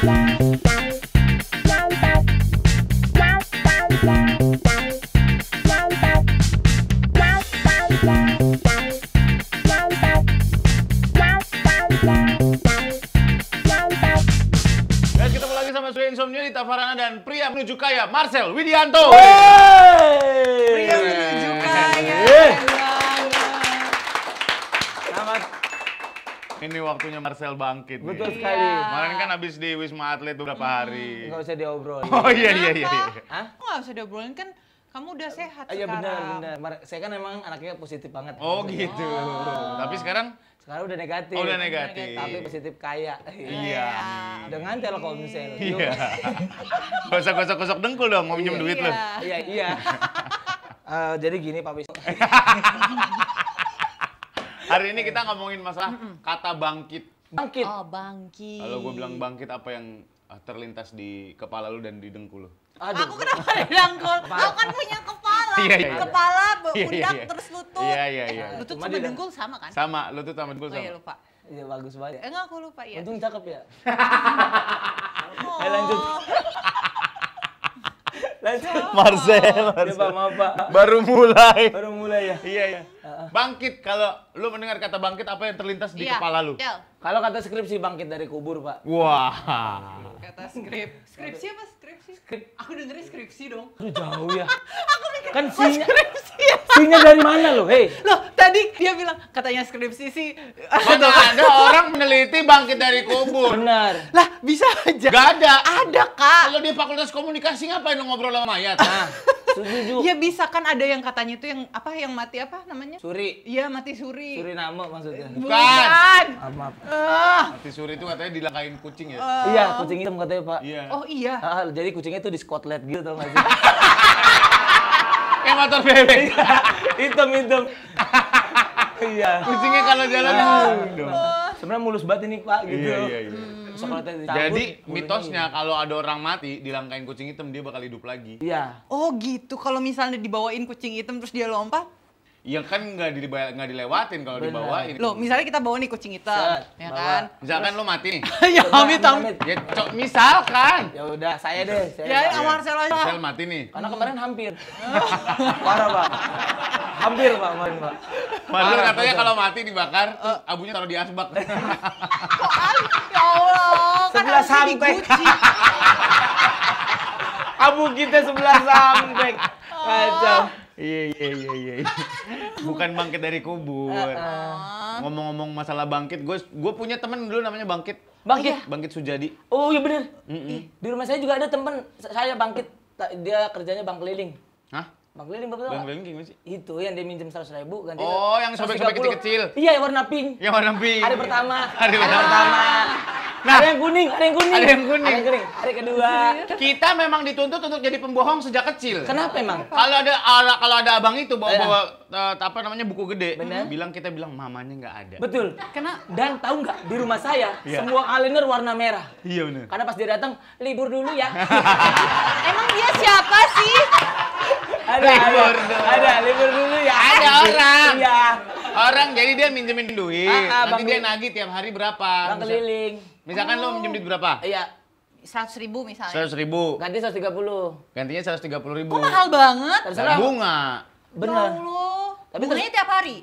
Guys, ketemu lagi sama saya Insomnia, Dita Farana, dan pria menuju kaya, Marcel Widianto. waktunya Marcel bangkit. Betul nih. sekali. Iya. Kemarin kan habis di Wisma Atlet beberapa hmm. hari. Enggak usah diobrolin. Oh iya iya iya. iya. Hah? Enggak usah diobrolin kan kamu udah eh, sehat Iya benar benar. Saya kan emang anaknya positif banget. Oh maksudnya. gitu. Oh. Tapi sekarang sekarang udah negatif. Oh, udah negatif. Tapi positif kaya. Iya. Dengan Telkomsel. Iya. gosok gosok gosok dengkul dong mau minjem iya, duit iya. Iya iya. uh, jadi gini Pak Wisnu. Hari ini kita ngomongin masalah kata bangkit. Bangkit. Oh, bangkit. Kalau gue bilang bangkit apa yang eh, terlintas di kepala lu dan di dengkul lu? Aduh. Aku kenapa di dengkul? Aku kan punya kepala. Iya, iya, kepala, iya, iya, pundak, iya, terus lutut. Iya, iya, iya. Eh, lutut sama dengkul sama kan? Sama, lutut sama dengkul sama. Oh iya, lupa. Iya, bagus banget. Eh, enggak, aku lupa ya. Untung cakep ya. Eh, oh. Ayo lanjut. lanjut. Marcel, Marcel. Ya, Pak, maaf, Pak. Baru mulai. Baru mulai ya? Iya, iya. Bangkit kalau lu mendengar kata bangkit apa yang terlintas di yeah. kepala lu? Yeah. Kalau kata skripsi bangkit dari kubur, Pak. Wah. Kata skrip. Skripsi apa skripsi? Skrip. Aku dengerin skripsi dong. Lu jauh ya. Aku Kan sinya, Skripsi ya. sinya dari mana lo? Hei, Loh, tadi dia bilang katanya skripsi sih. Mana ada orang meneliti bangkit dari kubur? benar. lah, bisa aja. Gak ada. Ada, Kak. Kalau di fakultas komunikasi ngapain lu ngobrol sama mayat? Nah, Setuju. ya bisa kan ada yang katanya itu yang apa yang mati apa namanya? Suri. Iya mati suri. Suri nama maksudnya. Eh, bukan. Bukan. Ah, maaf, maaf. Uh. Mati suri itu katanya dilangkain kucing ya? Uh. Iya kucing hitam katanya pak. Iya. Oh iya. Ah, jadi kucingnya itu di Scotland gitu tau gak sih? Kayak motor bebek. Iya. hitam hitam. iya. Kucingnya kalau jalan. Uh. Sebenarnya mulus banget ini pak gitu. Iya iya iya. Hmm jadi mitosnya kalau ada orang mati dilangkain kucing hitam dia bakal hidup lagi. Iya. Oh gitu. Kalau misalnya dibawain kucing hitam terus dia lompat, yang kan nggak dilewatin kalau dibawain. lo misalnya kita bawa nih kucing kita, ya bawa. kan? Misalkan Terus, lo mati nih. ya, amit amit. Ya, cok, misalkan. Ya udah, saya deh. Saya ya, ya. saya aja. mati nih. Karena kemarin hampir. Parah, Bang. Hampir, Bang, kemarin, Bang. Padahal katanya kalau mati dibakar, uh. abunya taruh di asbak. Kok Ya Allah, kan Sebelah sampai. Abu kita sebelah sampai. Ya Kacau. Iya iya iya iya. iya. Bukan bangkit dari kubur. Oh. Ngomong-ngomong masalah bangkit, gue gue punya teman dulu namanya bangkit. Bangkit. Iya. Bangkit Sujadi. Oh iya bener. Di rumah saya juga ada teman saya bangkit. Dia kerjanya bang keliling. Hah? Bang keliling bapak Bang keliling gimana sih? Itu yang dia minjem seratus ribu ganti. Oh yang sobek-sobek kecil-kecil. Iya yang warna pink. Yang warna pink. Hari pertama. Hari pertama. Hari pertama. Nah, ada yang kuning, ada yang kuning. Ada yang kuning. Ada yang kuning. Hari kedua. Kita memang dituntut untuk jadi pembohong sejak kecil. Kenapa emang? Kalau ada kalau ada abang itu bawa eh. bawa uh, apa namanya buku gede, Bener? bilang kita bilang mamanya nggak ada. Betul. Karena dan tahu nggak di rumah saya ya. semua kalender warna merah. Iya benar. Karena pas dia datang libur dulu ya. emang dia siapa sih? ada, libur ada, dulu. ada libur dulu ya. Ada orang. Iya. Orang jadi dia minjemin duit. Ah, ah, nanti dia nagih tiap hari berapa. Bang keliling. Misalkan oh. lo minjem duit berapa? Iya, seratus ribu misalnya. Seratus ribu. Ganti seratus tiga puluh. Gantinya seratus tiga puluh ribu. Kok mahal banget? Terserah. Bunga. Bener. Ya Allah. Tapi bunganya tiap hari.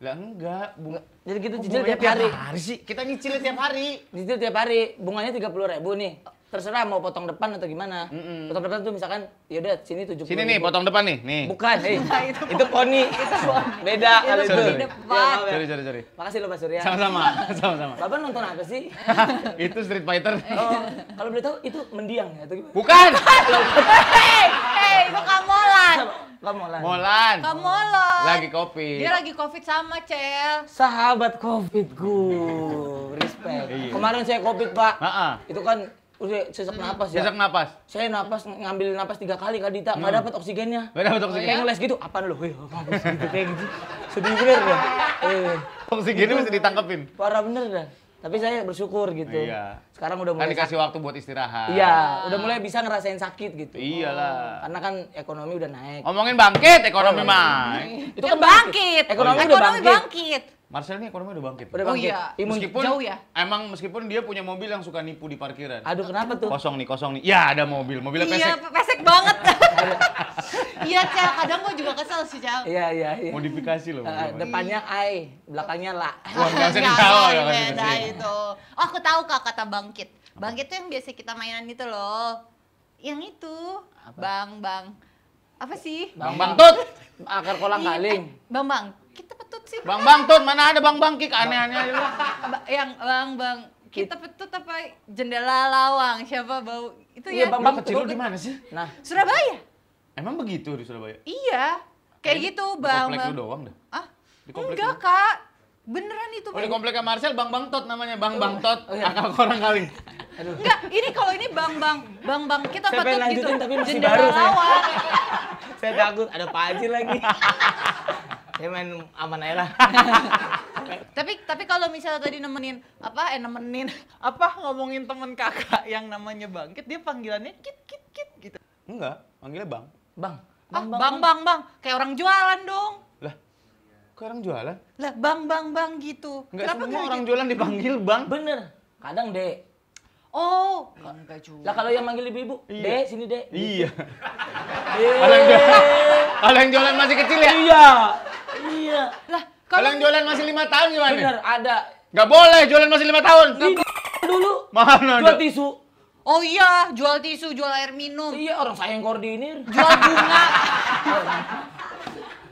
Lah enggak, bunga. Jadi gitu cicil tiap hari. hari sih? Kita nyicil tiap hari. Cicil tiap hari, bunganya tiga puluh ribu nih terserah mau potong depan atau gimana. Mm-mm. Potong depan tuh misalkan ya udah sini 70 Sini nih potong depan nih, nih. Bukan, eh. Nah, itu, itu poni. Beda kali itu. Sorry, sorry, sorry, sorry. Makasih lo Mas Surya. Sama-sama, sama-sama. Bapak nonton apa sih? itu Street Fighter. Oh, kalau boleh tahu itu mendiang ya atau gimana? Bukan. Hei, eh, eh, itu kamolan. Kamolan. Molan. Kamolan. Lagi kopi. Dia lagi covid sama Cel. Sahabat covid gue. Respect. Iya. Kemarin saya covid pak. Ha Itu kan Udah oh, sesak hmm. napas ya. Sesak napas. Saya napas ngambil napas tiga kali Kak Dita, enggak hmm. dapat oksigennya. Enggak dapat oksigen. Kayak ngeles gitu, apaan lu? Wih, gitu kayak gitu. Sedih bener dah. Eh. Oksigennya mesti ditangkepin. Parah bener dah. Tapi saya bersyukur gitu. Iya. Sekarang udah mulai kan dikasih waktu buat istirahat. Iya, udah mulai bisa ngerasain sakit gitu. Iyalah. Oh, karena kan ekonomi udah naik. Ngomongin bangkit ekonomi mah. Iya. Itu kan bangkit. bangkit. Ekonomi, ekonomi udah bangkit. bangkit. Marcel ini ekonomi udah bangkit. Udah oh bangkit. Oh iya. iya meskipun, jauh ya. Emang meskipun dia punya mobil yang suka nipu di parkiran. Aduh kenapa tuh? Kosong nih, kosong nih. Ya ada mobil, mobilnya pesek. Iya, pesek banget. Iya, Cel. Kadang gua juga kesel sih, Cel. Iya, iya, iya. Modifikasi loh. Uh, depannya I, e, belakangnya La. Enggak usah tau. Beda itu. Oh, aku tahu Kak kata bangkit. Bangkit tuh yang biasa kita mainan itu loh. Yang itu. Apa? Bang, bang. Apa sih? Bang, bang, tut. Akar iya, kolang eh, kaling. Bang, bang kita petut sih. Bang Bang Tut, mana ada Bang Bang Kik aneh-aneh aja lu. Yang Bang Bang kita petut apa jendela lawang siapa bau itu iya, ya. Bang Bang kecil lu di mana sih? Nah, Surabaya. Emang begitu di Surabaya? Iya. Kayak gitu, Bang. Di komplek bang. lu doang dah. Ah? Di komplek Enggak, lu. Kak. Beneran itu. Oh, di kompleknya Marcel Bang Bang Tot namanya, Bang Bang oh, Tot. Oh, iya. akal orang kali. Aduh. Enggak, ini kalau ini Bang Bang Bang Bang kita saya patut gitu. Tapi masih Jendela baru saya. saya takut ada Pak lagi. ya main aman aja lah tapi tapi kalau misalnya tadi nemenin apa eh nemenin apa ngomongin temen kakak yang namanya bangkit dia panggilannya kit kit kit gitu enggak panggilnya bang bang ah, bang ah, bang, bang, bang bang kayak orang jualan dong lah kayak orang jualan lah bang bang bang gitu enggak kenapa semua orang gitu? jualan dipanggil bang bener kadang deh Oh, enggak juga. Lah kalau yang manggil ibu-ibu, iya. "Dek, sini, Dek." Iya. Kalau yang jualan, yang jualan masih kecil ya? Iya. Iya. Lah, kalau yang jualan masih lima tahun gimana? Bener, ada. Gak boleh jualan masih lima tahun. Gak dulu. Mana? Jual tisu. Oh iya, jual tisu, jual air minum. Iya, orang saya yang koordinir. Jual bunga.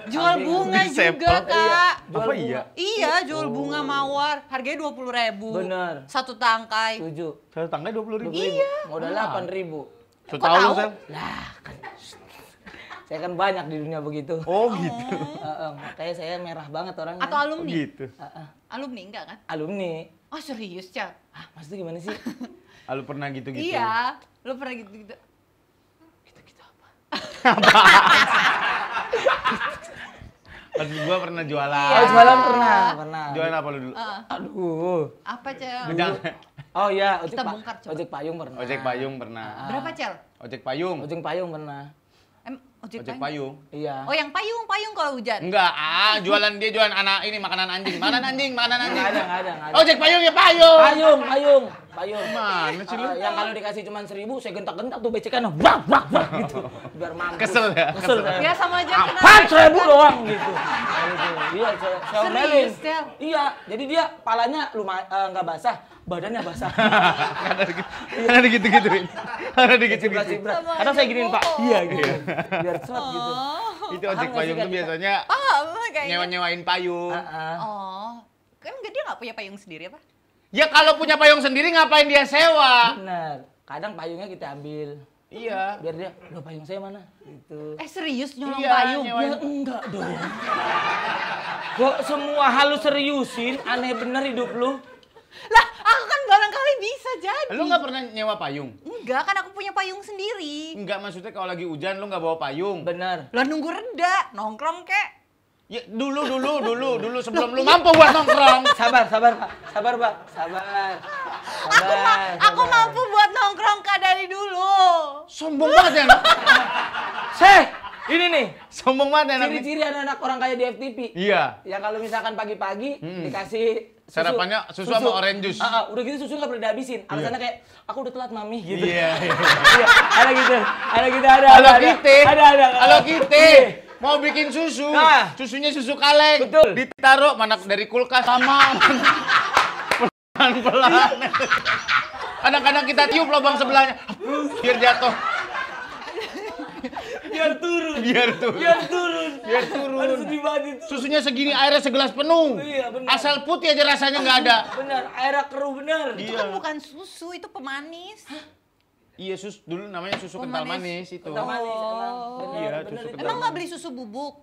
jual bunga juga, Kak. Iya. Jual Apa bunga. iya? Iya, jual oh. bunga mawar. Harganya dua puluh ribu. Bener. Satu tangkai. Tujuh. Satu tangkai dua puluh ribu? Iya. Modal delapan ribu. Kok tahu? Lah, kan saya kan banyak di dunia begitu. Oh, oh. gitu. Uh, uh, makanya saya merah banget orangnya. Atau alumni? Oh, gitu. Uh, uh. Alumni enggak kan? Alumni. Oh serius, Cak? Ah, maksudnya gimana sih? ah, lu pernah gitu-gitu? Iya, lu pernah gitu-gitu. Gitu-gitu apa? apa? Maksud pernah jualan. Oh, jualan pernah, pernah. Jualan apa lu dulu? Uh. Aduh. Apa, Cel? Oh iya, ojek, Kita bongkar, coba. ojek payung pernah. Ojek payung pernah. Uh. Berapa, Cel? Ojek payung. Ojek payung pernah. Oh, Ojek, Ojek payung. Iya. Oh yang payung, payung kalau hujan. Enggak, ah jualan dia jualan anak ini makanan anjing. Makanan anjing, makanan anjing. Enggak ada, ada, ada, Ojek payung ya payung. Payung, payung, payung. Mana sih lu? Uh, yang kalau dikasih cuma seribu, saya gentak-gentak tuh becekan, wah, wak wak gitu. Biar mampus. Kesel ya? Kesel. Kesel. Ya sama aja. Pan seribu doang gitu. Iya, saya, saya Iya, jadi dia palanya lumayan, uh, eh, basah badannya basah. karena gitu, karena gitu gituin, karena gitu gitu Karena saya giniin pak, iya gitu, iya. biar cepat gitu. Oh. Itu ojek payung tuh gitu. biasanya oh, nyewa nyewain gitu. payung. Oh, kan dia nggak punya payung sendiri apa? Ya kalau punya payung sendiri ngapain dia sewa? benar kadang payungnya kita ambil. Iya. Biar dia, lo payung saya mana? itu Eh serius nyolong iya, payung? Ya enggak dong. Kok semua halus seriusin? Aneh bener hidup lu. Lah bisa jadi. Lu nggak pernah nyewa payung? Enggak, kan aku punya payung sendiri. Enggak, maksudnya kalau lagi hujan lu nggak bawa payung. Benar. Lah nunggu reda, nongkrong kek. Ya, dulu, dulu, dulu, dulu sebelum lu mampu buat nongkrong. Sabar, sabar, Pak. Sabar, Pak. Sabar. sabar aku ma sabar. aku mampu buat nongkrong Kak dari dulu. Sombong banget ya, anak. Seh, ini nih. Sombong banget ya, anak. Ciri-ciri anak-anak orang kaya di FTP. Iya. ya kalau misalkan pagi-pagi hmm. dikasih Sarapannya susu, susu sama orange juice. Uh, udah gitu susu nggak boleh dihabisin. Iya. Alasannya yeah. kayak aku udah telat mami gitu. Iya. Yeah, yeah. ada gitu. Ada gitu ada. Halo ada, kita. Ada ada. Halo kita. Iya. Mau bikin susu. Nah. Susunya susu kaleng. Betul. Ditaruh mana dari kulkas sama pelan-pelan. Kadang-kadang kita tiup lubang sebelahnya. Biar jatuh biar turun biar turun biar turun biar turun harus dibagi susunya segini airnya segelas penuh iya asal putih aja rasanya nggak ada benar airnya keruh benar itu iya. kan bukan susu itu pemanis Hah? Iya sus dulu namanya susu pemanis. kental manis itu. Kental Oh. iya, susu kental Emang nggak beli susu bubuk?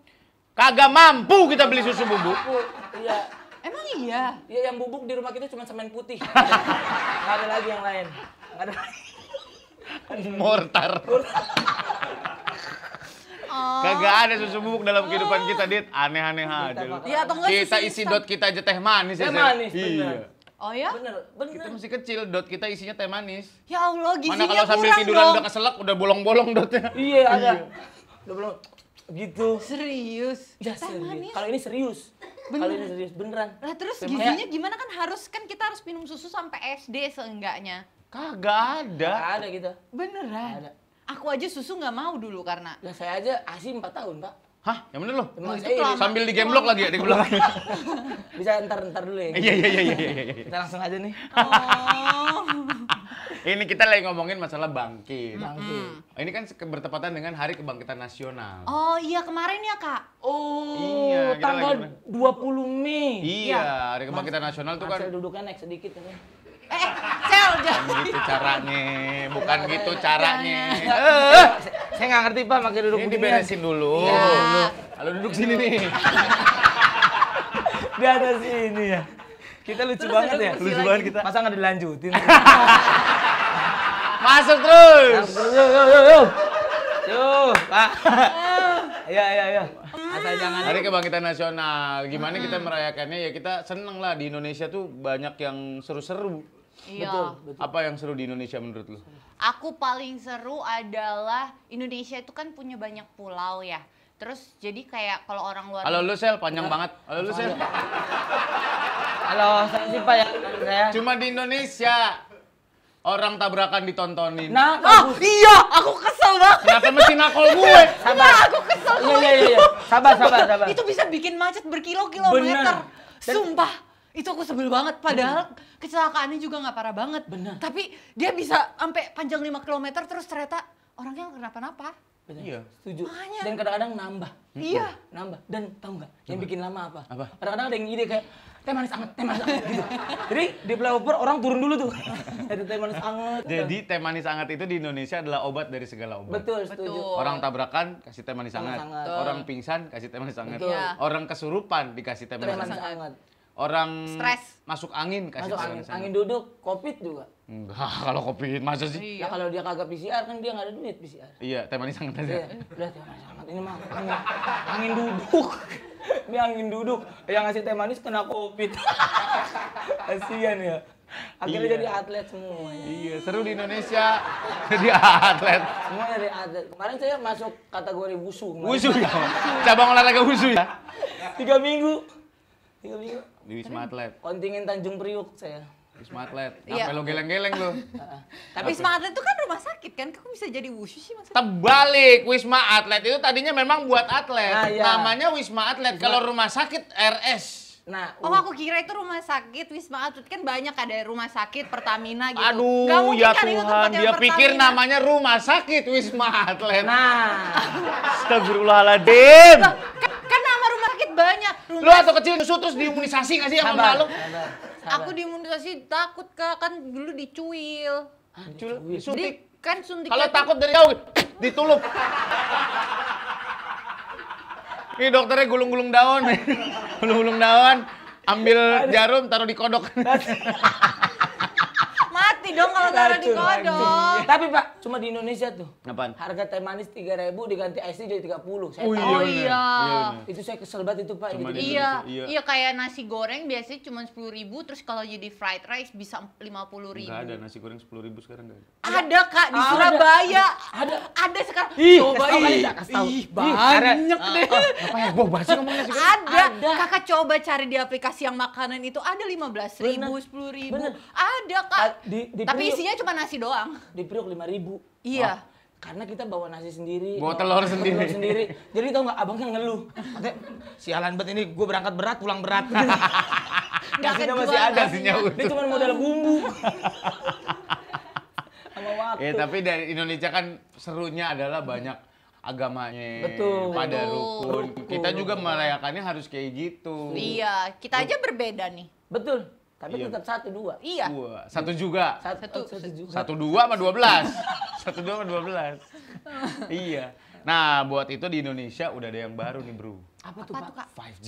Kagak mampu kita beli susu bubuk. Iya. Emang iya? Iya yang bubuk di rumah kita cuma semen putih. nggak ada lagi yang lain. nggak ada. Mortar. Oh. Kagak ada susu bubuk dalam kehidupan kita, oh. Dit. Aneh-aneh iya, aja Iya atau enggak kita isi dot kita aja teh manis teh ya. Teh manis, bener. Iya. Oh ya? Bener, bener. Kita masih kecil, dot kita isinya teh manis. Ya Allah, gizinya Mana kalau sambil tiduran udah keselak, udah bolong-bolong dotnya. Iya, ada. Iya. udah bolong. Gitu. Serius? Ya, teh serius. Kalau ini serius. Kalau ini serius, beneran. Lah terus teh gizinya manis. gimana kan harus, kan kita harus minum susu sampai SD seenggaknya. Kagak ada. Kagak ada kita. Beneran? Gak ada. Aku aja susu nggak mau dulu karena. Nah saya aja asi 4 tahun pak. Hah? Yang bener loh? Sambil di game lagi ya di belakang. Bisa ntar-ntar dulu ya. Iya iya iya iya iya. Kita langsung aja nih. Oh. ini kita lagi ngomongin masalah bangkit. Bangkit. Ini kan bertepatan dengan Hari Kebangkitan Nasional. Oh iya kemarin ya kak. Oh. Iya. Tanggal dua puluh Mei. Iya. Hari Kebangkitan Nasional tuh kan. Saya duduknya naik sedikit. ini. Eh, sel jangan. gitu caranya, bukan gitu ya? caranya. Eh, eh, eh, saya nggak ngerti pak, makin duduk ini diberesin dulu. Ya. Lalu duduk sini nih. Di atas sini ya. Kita lucu Terus banget ya. Lucu banget kita. Masa nggak dilanjutin? Masuk terus. Masuk terus. Yuk, yuk, yuk. Yuk, Pak. Iya, iya, iya. Asal jangan Hari Kebangkitan Nasional. Gimana kita merayakannya ya kita seneng lah di Indonesia tuh banyak yang seru-seru. Iya. Betul, betul. Apa yang seru di Indonesia menurut lu? Aku paling seru adalah Indonesia itu kan punya banyak pulau ya. Terus jadi kayak kalau orang luar Halo lu sel panjang banget. Halo lu sel. Halo ya, saya sih Pak ya. Cuma di Indonesia. Orang tabrakan ditontonin. Nah, ah, iya, aku kesel banget. Kenapa mesti nakol gue? Nah, sabar. Nah, aku kesel Iya, iya, iya. iya. Sabar, sabar, sabar. Itu bisa bikin macet berkilo-kilometer. Sumpah itu aku sebel banget padahal hmm. kecelakaannya juga nggak parah banget benar tapi dia bisa sampai panjang 5 km terus ternyata orangnya kenapa-napa Benar. Iya, setuju. Makanya. Dan kadang-kadang nambah. Iya. Nambah. Dan tau nggak yang bikin lama apa? Apa? Kadang-kadang ada yang ide kayak, teh manis anget, teh manis anget gitu. Jadi di flyover orang turun dulu tuh. Ada teh manis anget. Jadi teh manis anget itu di Indonesia adalah obat dari segala obat. Betul, setuju. Orang tabrakan kasih teh manis anget. Orang pingsan kasih teh manis anget. Iya. Orang kesurupan dikasih teh manis, anget. Orang stres masuk angin kasih masuk angin. Angin duduk, covid juga. Enggak, kalau covid masa sih? Iya. Ya kalau dia kagak PCR kan dia nggak ada duit PCR. Iya, teh manis sangat aja. Iya, udah teh manis sangat ini mah angin, angin duduk. Ini angin duduk, yang ngasih teh manis kena covid. Kasihan ya. Akhirnya iya. jadi atlet semua. Iya, seru di Indonesia jadi atlet. Semua jadi atlet. Kemarin saya masuk kategori busu. Busu ya? Cabang olahraga busu ya? Tiga minggu. Tiga minggu. Di Wisma Atlet. Kontingen Tanjung Priuk saya. Wisma Atlet. Iya. Sampai lo geleng-geleng lo. Tapi Wisma Atlet itu kan rumah sakit kan? Kok bisa jadi wushu sih maksudnya? Terbalik, Wisma Atlet itu tadinya memang buat atlet. Nah, iya. Namanya Wisma Atlet. Kalau rumah sakit RS. Nah, oh uh. aku kira itu rumah sakit Wisma Atlet kan banyak ada rumah sakit Pertamina gitu. Aduh, Gak ya kan Tuhan, dia Pertamina. pikir namanya rumah sakit Wisma Atlet. Nah. Astagfirullahaladzim. kan, kan nama rumah sakit banyak. Rumah... Lu atau kecil nyusu terus diimunisasi gak sih sama lu? aku diimunisasi takut kak kan dulu dicuil. Ah, dicuil. Suntik. kan suntik. Kalau takut dari jauh ditulup. Ini dokternya gulung-gulung daun. Gulung-gulung daun, ambil jarum taruh di kodok mati dong kalau taruh di kodok. Tapi Pak, cuma di Indonesia tuh. Kenapaan? Harga teh manis 3000 diganti es jadi 30. Saya oh, tahu. Iya, oh iya. iya. Itu saya kesel banget itu Pak. gitu. Iya. iya. Iya kayak nasi goreng biasanya cuma 10000 terus kalau jadi fried rice bisa 50000. Enggak ada nasi goreng 10000 sekarang enggak ada. Ada Kak di ah, Surabaya. Ada. Ada sekarang. Ih, coba ih. Ih, banyak deh. Apa ya? Gua bahas ngomong nasi goreng. Ada. Kakak coba cari di aplikasi yang makanan itu ada 15000, ribu, ribu. Ada Kak. Di di Tapi priuk, isinya cuma nasi doang. Di Priuk lima ribu. Iya. Oh. Karena kita bawa nasi sendiri, bawa telur bawa sendiri. Telur sendiri. Jadi tau nggak abangnya ngeluh. sialan banget ini gue berangkat berat pulang berat. Nasinya masih ada. Nasinya Dia cuma modal bumbu. Sama Ya, tapi dari Indonesia kan serunya adalah banyak agamanya betul pada rukun. rukun kita juga merayakannya harus kayak gitu iya kita aja berbeda nih betul tapi iya. tetap satu dua. Iya. Dua. Satu juga. Satu, satu, satu juga. Satu dua sama dua belas. satu dua sama dua belas. iya. Nah buat itu di Indonesia udah ada yang baru nih bro. Apa, Apa tuh pak? 5G.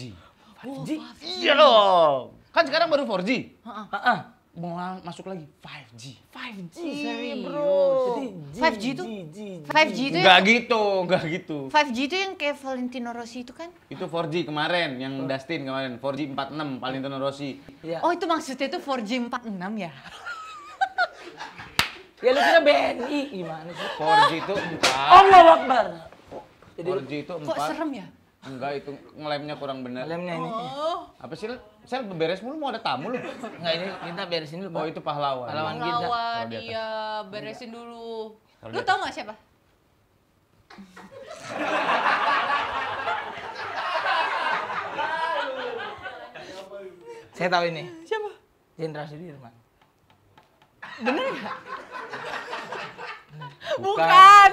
5G. Oh, 5G. Iya dong. Kan sekarang baru 4G. Heeh. Uh -uh mau masuk lagi 5G. 5G, Serius. bro. Jadi G, 5G itu? 5G itu Enggak yang... gitu, enggak gitu. 5G itu yang kayak Valentino Rossi itu kan? Itu 4G kemarin, yang oh. Dustin kemarin. 4G 46, Valentino Rossi. Ya. Oh itu maksudnya itu 4G 46 ya? ya lu kira BNI gimana sih? 4G itu 4. Allah Akbar. 4G itu 4. Kok serem ya? Enggak, itu ngelemnya kurang benar. Ngelemnya ini. Oh. Apa sih? Sel beres mulu mau ada tamu lu. Enggak ini kita beresin dulu. Oh itu pahlawan. Pahlawan kita. Pahlawan dia iya, beresin dulu. lu tau gak siapa? Saya tahu ini. Siapa? Jenderal Sudirman. Bener nggak? Bukan. Bukan.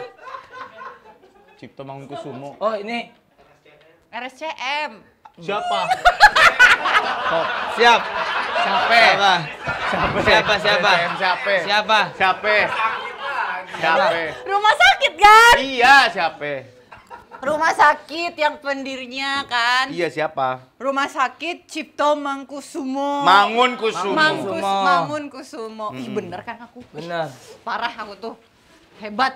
Cipto Mangunkusumo Oh ini. RSCM. Siapa? Top. Oh, siap. Siapa? Siapa? Siapa? Siapa? Siapa? Siapa? Siapa? Siapa? Siapa? Rumah sakit kan? Iya, siapa? Rumah sakit yang pendirinya kan? Iya, siapa? Rumah sakit Cipto Mangkusumo. Mangun Kusumo. Mangkus, Mangun Kusumo. -hmm. Ih, bener kan aku? Bener. Parah aku tuh. Hebat.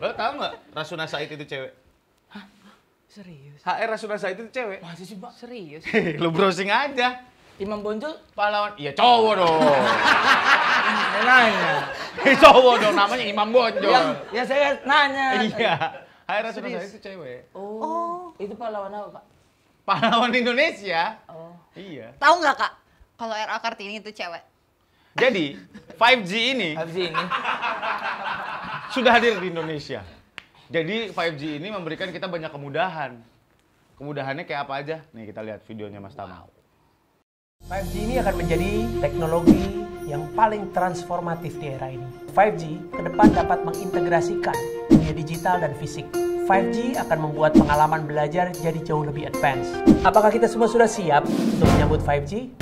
Lo tau gak Rasuna Said itu cewek? Serius? HR Rasuna Said itu cewek. Masih sih, Pak? Serius? Lu browsing aja. Imam Bonjol? Pahlawan. Iya, cowok dong. Iya, nanya. Ya, cowok dong, namanya Imam Bonjol. Yang, ya saya nanya. Iya. HR Rasuna Said itu cewek. Oh. oh. Itu pahlawan apa, Pak? Pahlawan Indonesia. Oh. Iya. Tahu nggak, Kak? Kalau RA Kartini itu cewek. Jadi, 5G ini, 5G ini sudah hadir di Indonesia. Jadi 5G ini memberikan kita banyak kemudahan. Kemudahannya kayak apa aja? Nih kita lihat videonya Mas Tama. Wow. 5G ini akan menjadi teknologi yang paling transformatif di era ini. 5G ke depan dapat mengintegrasikan dunia digital dan fisik. 5G akan membuat pengalaman belajar jadi jauh lebih advance. Apakah kita semua sudah siap untuk menyambut 5G?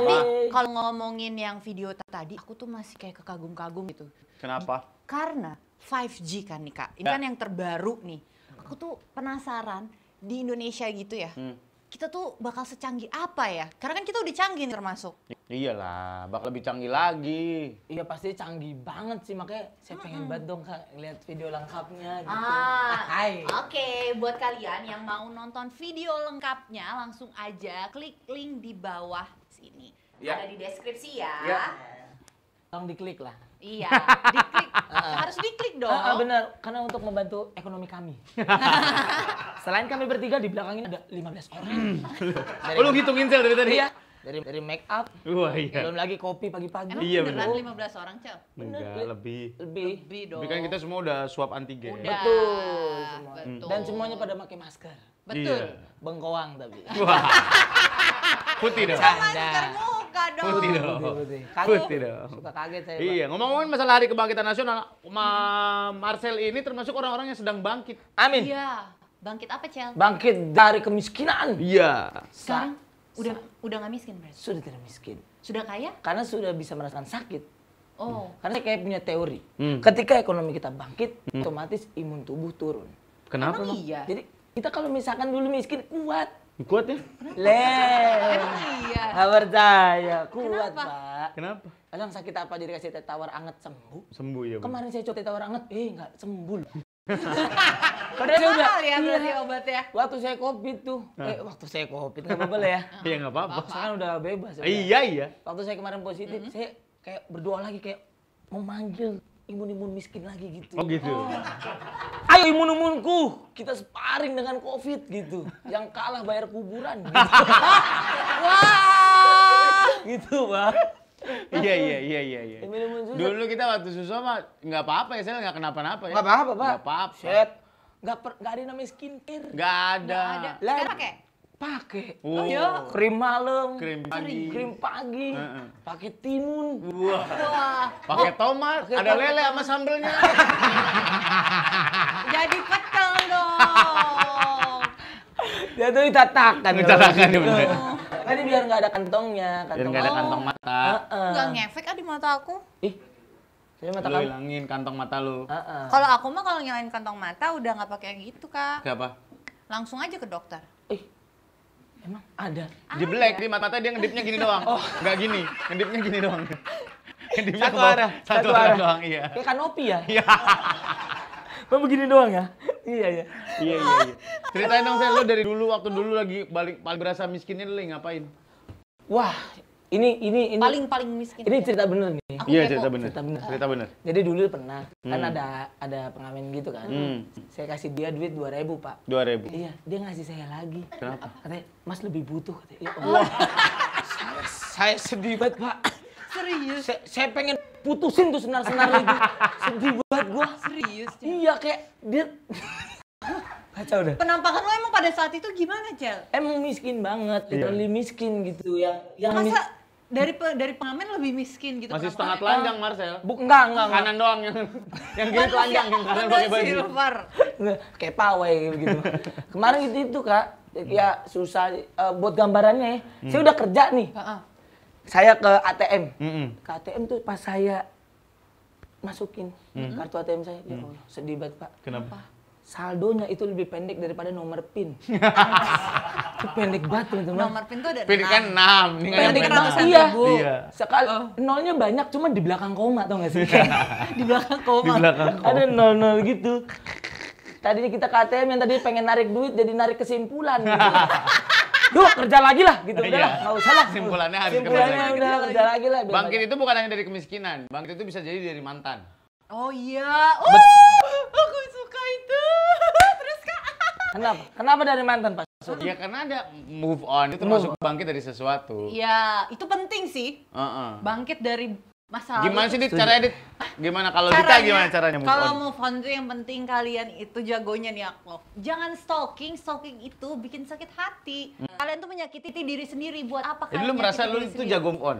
Tapi kalau ngomongin yang video tadi, aku tuh masih kayak kekagum-kagum gitu. Kenapa? Karena 5G kan nih kak, ini ya. kan yang terbaru nih. Aku tuh penasaran di Indonesia gitu ya. Hmm. Kita tuh bakal secanggih apa ya? Karena kan kita udah canggih nih, termasuk. Iyalah, bakal lebih canggih lagi. Iya pasti canggih banget sih makanya saya pengen banget dong kak lihat video lengkapnya gitu. Ah, Oke, okay. buat kalian yang mau nonton video lengkapnya langsung aja klik link di bawah ini. Ya. Ada di deskripsi ya. ya. Tolong diklik lah. Iya, diklik. Harus diklik dong. Uh, uh, benar, karena untuk membantu ekonomi kami. Selain kami bertiga di belakang ini ada 15 orang. oh, lu ngitungin sel dari tadi. Iya. Dari dari make up. Wah, iya. Belum lagi kopi pagi-pagi. Emang iya, beneran bener. 15 orang, Cel? Bener. Enggak, lebih. Lebih. Lebih kan dong. Bikin kita semua udah swab antigen. Udah. Betul. Semua. Betul. Dan semuanya pada pakai masker. Betul. Iya. Bengkoang tapi. Wah. Putih dong. Canda dong. Putih dong. Putih, putih. Kaget, putih dong. Suka kaget saya. Iya, ngomong-ngomongin masalah Hari Kebangkitan Nasional, Ma Marcel ini termasuk orang-orang yang sedang bangkit. Amin. Iya. Bangkit apa, Cel? Bangkit dari kemiskinan. Iya. Sekarang udah Sa udah nggak miskin berarti? Sudah tidak miskin. Sudah kaya? Karena sudah bisa merasakan sakit. Oh. Hmm. Karena saya kayak punya teori. Hmm. Ketika ekonomi kita bangkit, hmm. otomatis imun tubuh turun. Kenapa? Emang iya. Jadi kita kalau misalkan dulu miskin kuat, Kuat ya? Le. Iya. percaya. Kuat, Pak. Kenapa? Alang sakit apa jadi kasih teh tawar anget sembuh? Sembuh ya. Kemarin saya coba teh tawar anget, eh enggak sembuh. Padahal saya udah ya iya. berarti ya. Waktu saya covid tuh, eh waktu saya covid nggak apa-apa ya? Iya nggak apa-apa. Sekarang udah bebas. Ya. Iya iya. Waktu saya kemarin positif, saya kayak berdoa lagi kayak memanggil imun-imun miskin lagi gitu. Oh gitu. Oh. Ayo imun-imunku, kita sparing dengan Covid gitu. Yang kalah bayar kuburan. Gitu. Wah. Gitu, pak. Iya iya iya iya iya. Dulu kita waktu susu mah nggak apa-apa ya, saya nggak kenapa-napa ya. Nggak apa-apa, Pak. Nggak apa-apa. Set. Nggak per, nggak ada namanya skincare. Nggak ada. Nggak ada. pakai pakai oh, oh ya krim malam krim pagi krim pagi uh -uh. pakai timun wah, wah. pakai tomat pake ada lele sama sambelnya jadi petel dong dia tuh ditatakan ditatakan ya bener tadi biar nggak ada kantongnya kantong nggak ada kantong mata nggak uh -uh. ngefek ah di mata aku ih jadi mata lu hilangin kantong mata lu. Uh -uh. Kalau aku mah kalau nyalain kantong mata udah nggak pakai yang itu kak. Gak apa? Langsung aja ke dokter. Emang ada? Di black, di mata dia ngedipnya gini doang. Oh. Nggak gini, ngedipnya gini doang. Ngedipnya satu arah. Satu, satu arah. arah doang, iya. Kayak kanopi ya? Iya. Lo begini doang ya? Iya, iya. Iya, iya, iya. Ceritain dong, saya lo dari dulu, waktu dulu lagi balik paling berasa miskinnya lu ngapain? Wah, ini ini ini paling paling miskin ini ya? cerita bener nih iya cerita bener cerita bener, cerita bener. jadi dulu pernah kan hmm. kan ada ada pengamen gitu kan hmm. saya kasih dia duit dua ribu pak dua ribu iya dia ngasih saya lagi kenapa katanya mas lebih butuh katanya ya, oh. saya, saya sedih banget pak serius saya, saya pengen putusin tuh senar-senar itu sedih banget gua serius iya kayak dia baca udah. Penampakan lo emang pada saat itu gimana, Cel? Emang miskin banget, iya. literally miskin gitu yang yang Masa dari pe, dari pengamen lebih miskin gitu. Masih setengah oh. telanjang Marcel. Buk, enggak, enggak, enggak. Kanan doang yang yang kiri telanjang, yang kanan pakai baju. Silver. Kayak pawai gitu. Kemarin itu itu Kak, ya susah uh, buat gambarannya ya. Hmm. Saya udah kerja nih. Uh -uh. Saya ke ATM. Mm hmm Ke ATM tuh pas saya masukin -hmm. kartu ATM saya, ya Allah, sedih banget Pak. Kenapa? saldonya itu lebih pendek daripada nomor pin. itu pendek banget teman-teman. Nomor pin tuh ada pin kan 6. Kan pendek kan ratusan iya. ribu. Iya. Sekali oh. nolnya banyak cuma di belakang koma tau gak sih? Iya. di belakang koma. Di belakang koma. Ada nol-nol gitu. Tadinya kita KTM yang tadi pengen narik duit jadi narik kesimpulan gitu. Duh kerja lagi lah gitu iya. udah lah nggak usah lah simpulannya harus kerja lagi. udah kerja lagi lah bangkit itu bukan hanya dari kemiskinan bangkit itu bisa jadi dari mantan Oh iya. Uh, oh, aku suka itu. Terus kak. Kenapa? Kenapa dari mantan Pak? Ya karena ada move on itu masuk bangkit dari sesuatu. Iya, itu penting sih. Uh -uh. Bangkit dari masa Gimana sih Dit edit? Gimana kalau kita gimana caranya move kalau on? Kalau move on tuh yang penting kalian itu jagonya nih aku. Jangan stalking, stalking itu bikin sakit hati. Hmm. Kalian tuh menyakiti diri sendiri buat apa? Jadi lu merasa lu itu jago move on?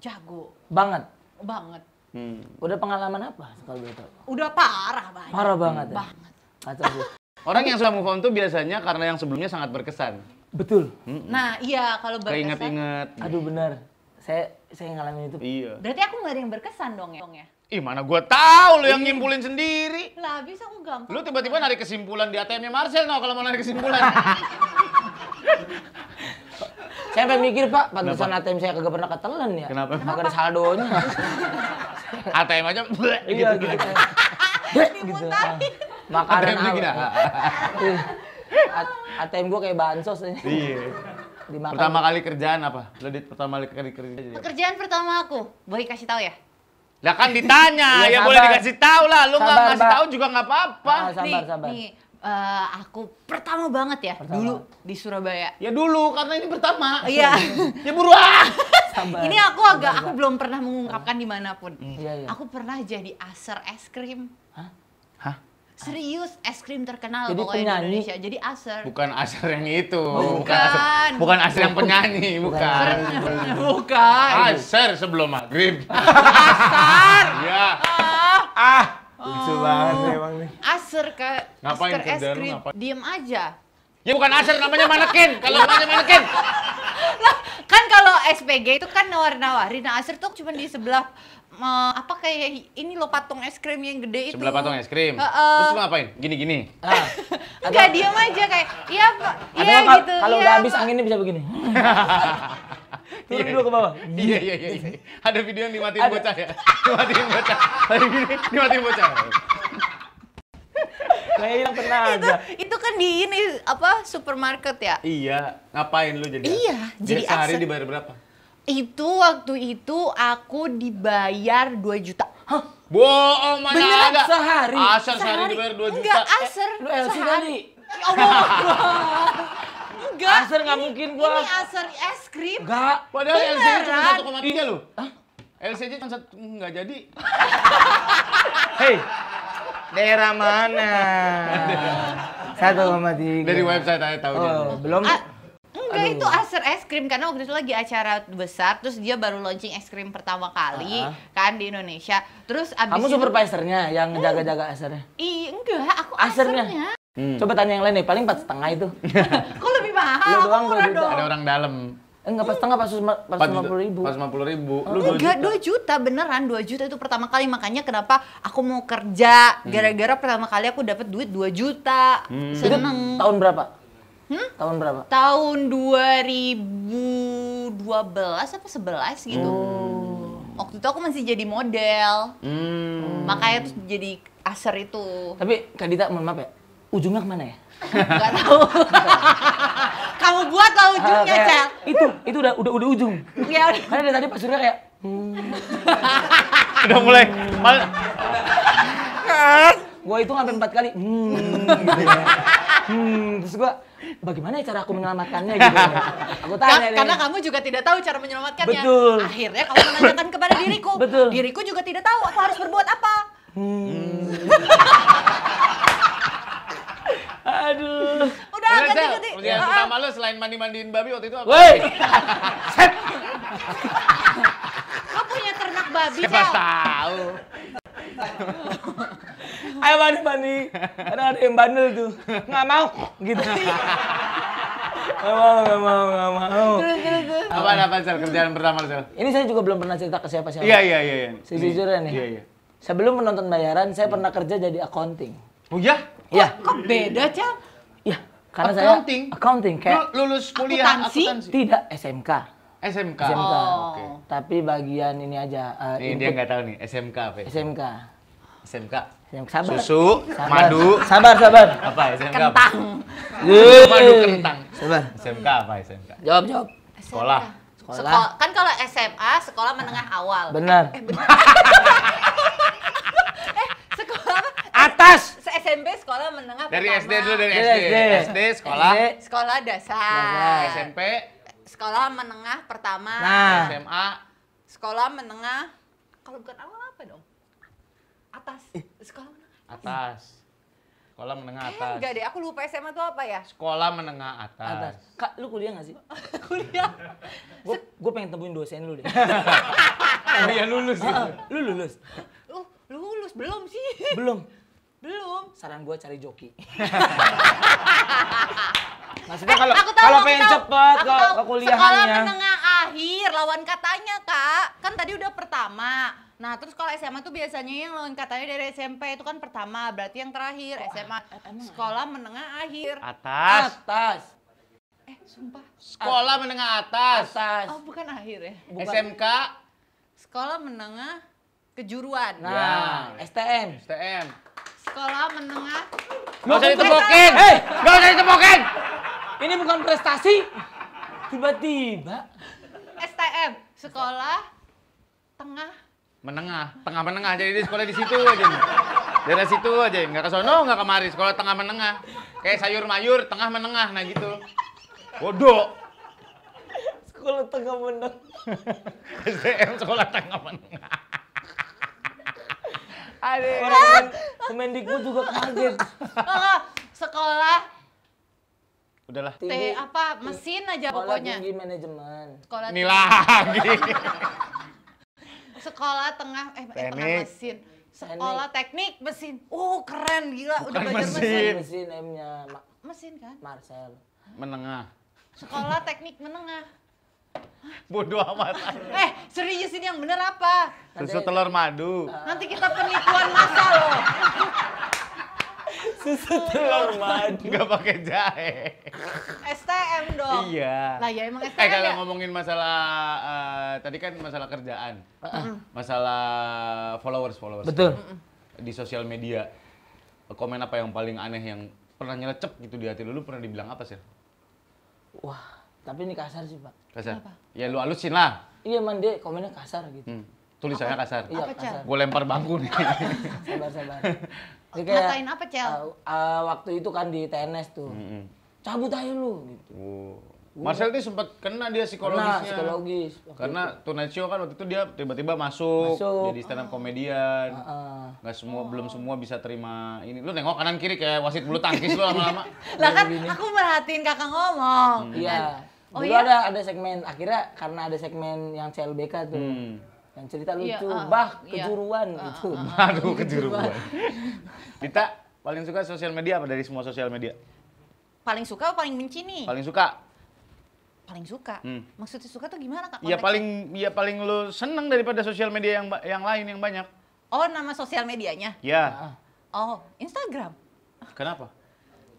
Jago. Banget? Banget Hmm. Udah pengalaman apa kalau boleh Udah parah banget. Parah banget. Hmm. Banget. Kacau Orang yang sudah move on tuh biasanya karena yang sebelumnya sangat berkesan. Betul. Hmm. Nah, iya kalau berkesan. Keinget-inget. Aduh benar. Saya saya ngalamin itu. Iya. Berarti aku nggak ada yang berkesan dong ya? Ih mana gue tahu lo yang nyimpulin sendiri. Lah bisa aku gampang. Lu tiba-tiba narik kesimpulan di ATM-nya Marcel no kalau mau narik kesimpulan. saya pengen mikir pak, pantesan ATM saya kagak pernah ketelan ya. Kenapa? Kenapa? Gak ada saldonya. ATM aja bleh, iya, gitu. gitu. gitu. Makanan iya. ATM ATM gue kayak bansos aja. Iya. Dimakan. Pertama kali kerjaan apa? di pertama kali kerja. Pekerjaan pertama aku, boleh kasih tahu ya? Lah kan ditanya, ya, ya boleh dikasih tahu lah. Lu nggak ngasih tahu juga nggak apa-apa. Ah, sabar, nih, sabar. Nih, uh, aku pertama banget ya pertama. dulu di Surabaya. Ya dulu karena ini pertama. Iya. ya buruan. Sabar. Ini aku agak Sabar. aku belum pernah mengungkapkan dimanapun. Hmm. Ya, iya. Aku pernah jadi aser es krim. Hah? Hah? Serius, es krim terkenal jadi di Indonesia. Jadi aser. Bukan aser yang itu. Oh, bukan. Bukan aser, bukan aser yang penyanyi, bukan. Bukan. Aser sebelum maghrib. aser. Ya. Ah. Lucu oh. banget emang nih. Aser ke. Ngapain aser es krim? aja. Ya bukan aser namanya manekin. Kalau namanya manekin. lah, kan kalau SPG itu kan nawar-nawarin nah Asir tuh cuma di sebelah uh, apa kayak ini lo patung es krim yang gede itu. Sebelah patung es krim. Uh, uh, Terus lo ngapain? Gini-gini. Ah, Enggak diam aja kayak, iya Pak, iya gitu. Kalau ya, udah habis anginnya bisa begini. Turun dulu ke bawah. Iya, iya, iya. iya. Ya? Ada video yang dimatiin bocah ya. Dimatiin bocah. Ada video dimatiin bocah. Kayak hilang tenaga. Itu, itu kan di ini apa supermarket ya? Iya. Ngapain lu jadi? Iya. Jadi, jadi sehari aset. dibayar berapa? Itu waktu itu aku dibayar 2 juta. Hah? Bohong mana Beneran? ada? Sehari. Aser sehari, sehari dibayar 2 juta. Enggak, aser. Eh, lu LC sehari. Ya Allah. Enggak. Aser enggak mungkin gua. Ini aser es krim. Enggak. Padahal LC cuma 1,3 loh. Hah? LC cuma satu nggak jadi. Hei, Daerah mana? Satu sama tiga. Dari website saya tahu. Oh, belum. A ah, enggak Aduh. itu aser es krim karena waktu itu lagi acara besar terus dia baru launching es krim pertama kali uh ah, -huh. Ah. kan di Indonesia terus abis kamu supervisornya yang hmm. jaga-jaga asernya iya enggak aku asernya, asernya. Hmm. coba tanya yang lain nih, paling empat setengah itu kok lebih mahal lu doang aku ada orang dalam Enggak, eh, pas tengah pas lima puluh ribu. Pas lima puluh ribu. Lu Enggak, dua juta. juta. beneran dua juta itu pertama kali makanya kenapa aku mau kerja hmm. gara-gara hmm. pertama kali aku dapat duit dua juta. Hmm. Seneng. Itu tahun berapa? Hmm? Tahun berapa? Tahun 2012 apa 11 gitu. Hmm. Waktu itu aku masih jadi model. Hmm. Makanya terus jadi aser itu. Tapi Kak Dita, mohon maaf ya, ujungnya kemana ya? Gak tahu. Kamu buat lah ujungnya, ah, Cel. Itu, itu udah udah udah ujung. Iya, udah. Karena dari tadi Pak Surya kayak hmm. udah mulai mal gue itu ngapain empat kali hmm, hmm terus gue bagaimana ya cara aku menyelamatkannya gitu aku tanya karena kamu juga tidak tahu cara menyelamatkannya betul akhirnya kamu menanyakan kepada diriku betul diriku juga tidak tahu aku harus berbuat apa hmm. Aduh. Udah ganti ganti. Yang pertama lo selain mandi-mandiin babi waktu itu apa? Woi. lo punya ternak babi, Siapa Cel? tahu. Ayo mandi mandi. Ada ada yang bandel tuh. Nggak mau gitu. Gak mau, gak mau, gak mau. Apa apa Sel? Kerjaan pertama Sel? Ini saya juga belum pernah cerita ke siapa-siapa. Iya, iya, iya, iya. Sejujurnya nih. Iya, iya. Sebelum menonton bayaran, saya pernah kerja jadi accounting. Oh ya? Ya, Kok, beda, cah? Ya, karena accounting. saya accounting kayak lulus kuliah akuntansi? Tidak, SMK. SMK. SMK. Oh. Okay. Tapi bagian ini aja uh, ini input. dia nggak tahu nih, SMK apa ya? SMK. SMK. SMK. Sabar. Susu, sabar. madu. Sabar, sabar. Apa SMK? Kentang. madu kentang. Sabar. SMK apa SMK? Jawab, jawab. Sekolah. Sekolah. sekolah. Kan kalau SMA, sekolah menengah awal. Benar. benar. eh, sekolah atas SMP sekolah menengah dari SD dulu dari SD SD, SD sekolah SD. sekolah dasar. nah, SMP sekolah menengah pertama nah. SMA sekolah menengah kalau bukan awal apa dong atas eh. sekolah menengah atas sekolah menengah eh, atas enggak deh aku lupa SMA tuh apa ya sekolah menengah atas, atas. kak lu kuliah nggak sih kuliah gue pengen temuin dosen lu deh oh lulus iya, gitu. lu lulus ah, belum sih. Belum. belum. Saran gue cari joki. Maksudnya eh, kalau eh, tahu, kalau pengen tahu, cepet ke, ke Sekolah ya. menengah akhir lawan katanya kak. Kan tadi udah pertama. Nah terus kalau SMA tuh biasanya yang lawan katanya dari SMP itu kan pertama. Berarti yang terakhir oh, SMA. Sekolah menengah akhir. Atas. Atas. Eh, sumpah. Sekolah menengah atas. Atas. Oh bukan akhir ya. Bukan. SMK. Sekolah menengah kejuruan. Nah, STM. Nah. STM. Sekolah menengah. Gak usah ditepokin. Hei, gak usah ditepokin. Ini bukan prestasi. Tiba-tiba. STM, sekolah tengah. Menengah, tengah menengah. Jadi di sekolah di situ aja. Dari situ aja, Gak ke sono, gak kemari. Sekolah tengah menengah. Kayak sayur mayur, tengah menengah, nah gitu. Bodoh. Sekolah tengah menengah. STM sekolah tengah menengah. Orang ah. Kemendikbud juga kaget. sekolah Udahlah. T apa mesin aja sekolah pokoknya. Sekolah tinggi manajemen. Sekolah Ini lagi. sekolah tengah eh, eh teknik. tengah mesin. Sekolah teknik, teknik mesin. Uh keren gila Bukan udah belajar mesin. Mesin, mesin M-nya. Mesin kan? Marcel. Menengah. Sekolah teknik menengah. Bodoh amat. Eh, serius ini yang bener apa? Susu telur madu. Nanti kita penipuan masa loh. Susu telur madu. Gak pakai jahe. STM dong. Iya. Lah ya emang STM Eh kalau ya? ngomongin masalah, uh, tadi kan masalah kerjaan. Uh -uh. Masalah followers-followers. Betul. Di sosial media. Komen apa yang paling aneh yang pernah nyelecep gitu di hati lu, lu pernah dibilang apa sih? Wah tapi ini kasar sih, Pak. Kasar. Kenapa? Ya lu halusin lah. Iya, man, dia komennya kasar gitu. Hmm. Tulisannya apa? kasar. Iya, apa, kasar. Gue lempar bangku nih. sabar, sabar. Dia oh, kayak, Ngatain apa, Cel? Uh, uh, waktu itu kan di TNS tuh. Mm -hmm. Cabut aja lu gitu. Oh. Marcel tuh sempat kena dia psikologisnya. Kena psikologis. Karena Tonight Show kan waktu itu dia tiba-tiba masuk, masuk, jadi stand up komedian. Uh, ah, uh. Ah. Gak semua, oh. belum semua bisa terima ini. Lu nengok kanan kiri kayak wasit bulu tangkis lu lama-lama. lah kan aku merhatiin kakak ngomong. Iya. Hmm. Oh, Dulu iya? ada ada segmen akhirnya karena ada segmen yang CLBK tuh. Hmm. Yang cerita iya, lucu, ah, ah. iya, uh, bah kejuruan iya. Baru Uh, uh, uh. Aduh kejuruan. Dita, paling suka sosial media apa dari semua sosial media? Paling suka atau paling benci nih? Paling suka. Paling suka. Hmm. Maksudnya suka tuh gimana kak? Ya paling ya paling lu seneng daripada sosial media yang yang lain yang banyak. Oh nama sosial medianya? Ya. Oh Instagram. Kenapa?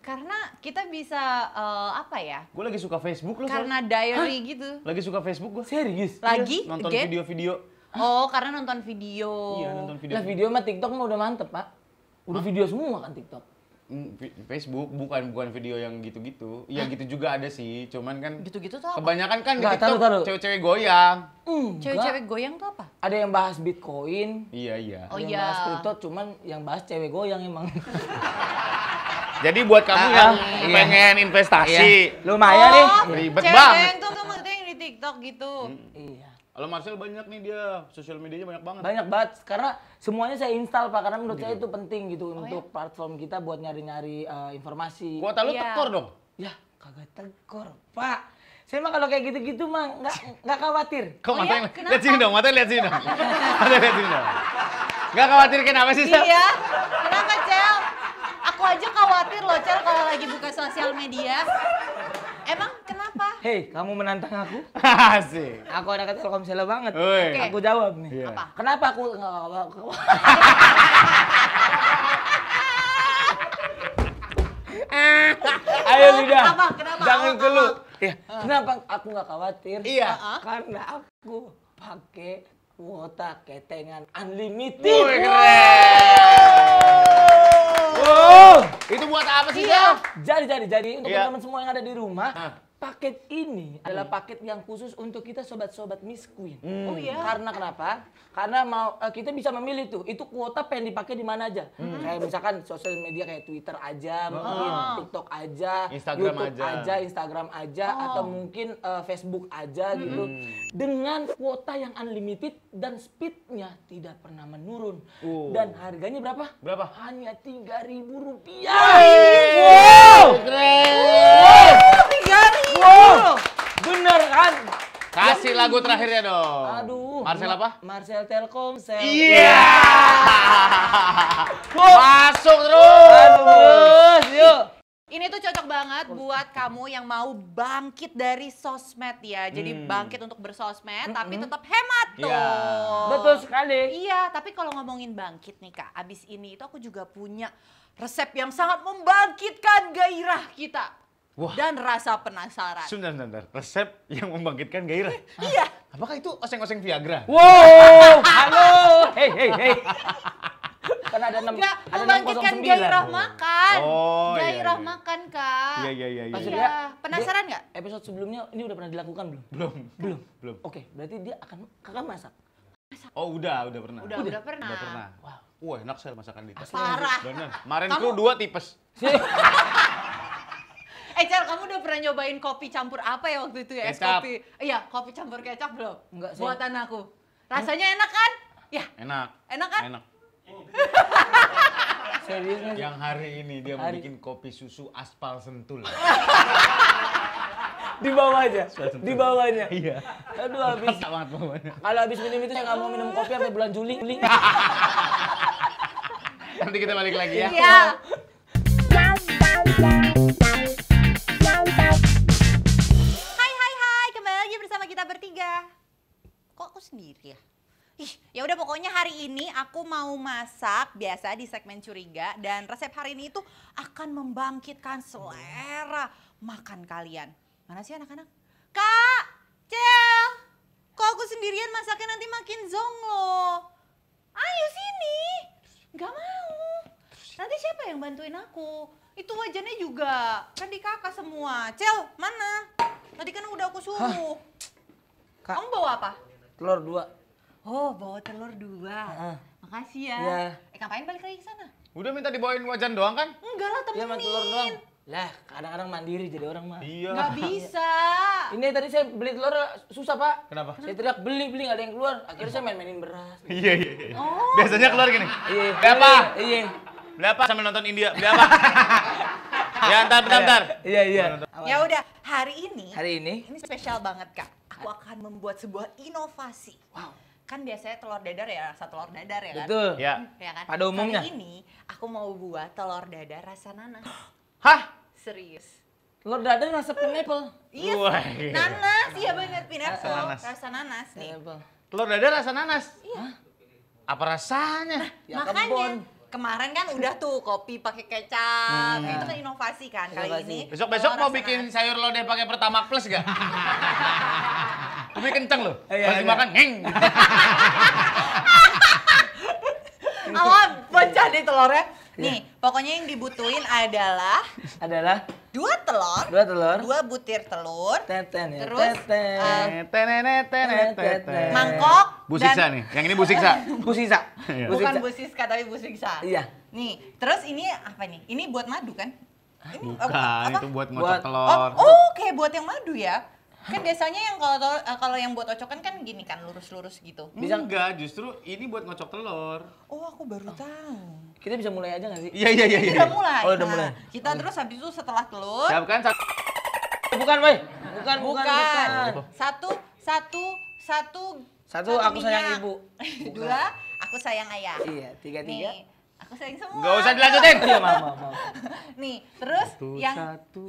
Karena kita bisa uh, apa ya? Gue lagi suka Facebook loh. Karena soalnya. diary Hah? gitu. Lagi suka Facebook gue. Serius? Lagi? Ya, nonton video-video. Oh, karena nonton video. Iya, nonton video. Lah video mah TikTok mah udah mantep, Pak. Udah video semua kan TikTok. Hmm, Facebook bukan bukan video yang gitu-gitu. Iya gitu juga ada sih, cuman kan gitu-gitu tuh apa? Kebanyakan kan Nggak, di TikTok cewek-cewek goyang. Cewek-cewek goyang tuh apa? Ada yang bahas Bitcoin. Iya, iya. Oh iya. bahas kripto, cuman yang bahas cewek goyang emang. Jadi buat kamu ah, yang ah. iya. pengen investasi, iya. lumayan nih. Oh, Ribet banget. Cewek tuh, tuh maksudnya di TikTok gitu. Hmm. Iya. Kalau Marcel banyak nih dia, sosial medianya banyak banget. Banyak banget, karena semuanya saya install pak, karena menurut gitu. saya itu penting gitu oh, untuk ya? platform kita buat nyari-nyari uh, informasi. Kuota lu iya. tekor dong? Ya, kagak tekor pak. Saya mah kalau kayak gitu-gitu mah nggak nggak khawatir. Kok oh, matanya ya? lihat sini dong, matanya lihat sini dong. matanya lihat sini dong. Nggak khawatir kenapa sih? Iya, kenapa aku aja khawatir loh Cel kalau lagi buka sosial media. Emang kenapa? Hei, kamu menantang aku? Asik. Aku anak Telkomsel banget. Ui. Okay. Aku jawab nih. Yeah. Apa? Kenapa aku Ayo Lida. Kenapa? Kenapa? Jangan keluh. Iya. Ah. Kenapa aku nggak khawatir? Iya. Karena aku pakai kuota ketengan unlimited. Wih, keren. Itu buat apa sih? Iya. Jadi jadi jadi untuk iya. teman-teman semua yang ada di rumah, paket ini iya. adalah paket yang khusus untuk kita sobat-sobat Miss Queen. Hmm. Oh iya. Karena kenapa? Karena mau eh, kita bisa memilih tuh. Itu kuota pengen dipakai di mana aja. Hmm. Kayak misalkan sosial media kayak Twitter aja, oh. mungkin TikTok aja, Instagram YouTube aja. aja, Instagram aja oh. atau mungkin uh, Facebook aja hmm. gitu. Hmm. Dengan kuota yang unlimited dan speednya tidak pernah menurun. Uh. Dan harganya berapa? Berapa? Hanya tiga ribu rupiah. Wow. Keren. Wow kan? Kasih Yang... lagu terakhirnya dong. Aduh. Marcel apa? Marcel Telkomsel. Iya. Yeah. Masuk terus. Terus, yuk. Ini tuh cocok banget buat kamu yang mau bangkit dari sosmed ya. Jadi hmm. bangkit untuk bersosmed -hmm. tapi tetap hemat iya. tuh. Ya. Betul sekali. Iya, tapi kalau ngomongin bangkit nih Kak, abis ini itu aku juga punya resep yang sangat membangkitkan gairah kita. Wah. dan rasa penasaran. Sebentar, sebentar. Resep yang membangkitkan gairah. Iya. Ah, apakah itu oseng-oseng Viagra? Wow, halo. Hei, hei, hei. Karena ada enam, Enggak, ada membangkitkan gairah makan. Oh, iya, gairah iya, iya. makan, Kak. Iya, iya, iya. iya. Maksudnya, iya. penasaran nggak? Episode sebelumnya ini udah pernah dilakukan belum? Belum. Belum. Belum. Oke, okay, berarti dia akan kakak masak. Masak. Oh, udah, udah pernah. Udah, udah, udah pernah. Udah pernah. Wah. Wah, enak sel masakan Dita. Parah. Benar. Kemarin kru dua tipes. Eh Cel, kamu udah pernah nyobain kopi campur apa ya waktu itu ya? Es kopi. Iya, kopi campur kecap belum? Enggak sih. Buatan aku. Rasanya enak kan? Ya. Enak. Enak kan? Enak. Serius Yang hari ini dia hari. bikin kopi susu aspal sentul. di bawah aja, di bawahnya. Iya. Aduh habis. banget bawahnya. Kalau habis minum itu saya nggak mau minum kopi sampai bulan Juli. Nanti kita balik lagi ya. Iya. sendiri ya? Ih, ya udah pokoknya hari ini aku mau masak biasa di segmen curiga dan resep hari ini itu akan membangkitkan selera makan kalian. Mana sih anak-anak? Kak, Cel, kok aku sendirian masaknya nanti makin zong loh. Ayo sini, gak mau. Nanti siapa yang bantuin aku? Itu wajannya juga, kan di kakak semua. Cel, mana? Tadi kan udah aku suruh. Kamu bawa apa? telur dua. Oh, bawa telur dua. Uh. Makasih ya. Yeah. Eh, ngapain balik lagi ke sana? Udah minta dibawain wajan doang kan? Enggak lah, iya, temenin. Iya, telur doang. Lah, kadang-kadang mandiri jadi orang mah. Iya. Gak iya. bisa. Ini tadi saya beli telur susah, Pak. Kenapa? Saya teriak beli, beli, gak ada yang keluar. Akhirnya saya main-mainin beras. Iya, iya, iya. Oh. Biasanya keluar gini. Iya. Berapa? Iya. Berapa sambil nonton India? Berapa? ya, ntar, bentar, bentar. Iya, iya. Ya udah, hari ini. Hari ini. Ini spesial banget, Kak aku akan membuat sebuah inovasi. Wow. Kan biasanya telur dadar ya rasa telur dadar ya kan? Betul. Ya. Hmm, ya kan? Pada umumnya. Kali ini aku mau buat telur dadar rasa nanas. Hah? Serius. Telur dadar rasa pineapple. Iya. Yes. Nanas, iya banget pineapple. Rasa nanas. Rasa nanas nih. Telur dadar rasa nanas. Iya. Apa rasanya? Nah, ya makanya. Kebon kemarin kan udah tuh kopi pakai kecap hmm. itu kan inovasi kan inovasi. kali ini besok besok mau bikin kan? sayur lodeh pakai pertama plus gak lebih kenceng loh iya, pas iya. makan ngeng Awan, pecah di telurnya. Iya. Nih, pokoknya yang dibutuhin adalah adalah dua telur dua telur dua butir telur teten ya terus teten eh, mangkok busiksa nih yang ini busiksa busiksa bukan bu tapi busiksa iya nih terus ini apa nih ini buat madu kan ini, Bukan, apa? itu buat ngocok telur. Oh, oh, kayak buat yang madu ya. Kan biasanya yang kalau eh, kalau yang buat ocokan kan gini kan lurus-lurus gitu. Bisa enggak? Hmm. Justru ini buat ngocok telur. Oh, aku baru oh. tahu. Kita bisa mulai aja nggak sih? Iya iya iya. iya. Kita ya. mulai. Oh, udah mulai. Nah, kita oh. terus habis itu setelah telur. Siapkan satu. Bukan, Bukan, bukan, bukan. bukan. Satu, satu, satu. Satu, satu aku minyak. sayang ibu. Dua, aku sayang ayah. Iya, tiga tiga. Nih, Aku Gak usah dilanjutin. Iya, maaf, maaf. Nih, terus satu, yang satu.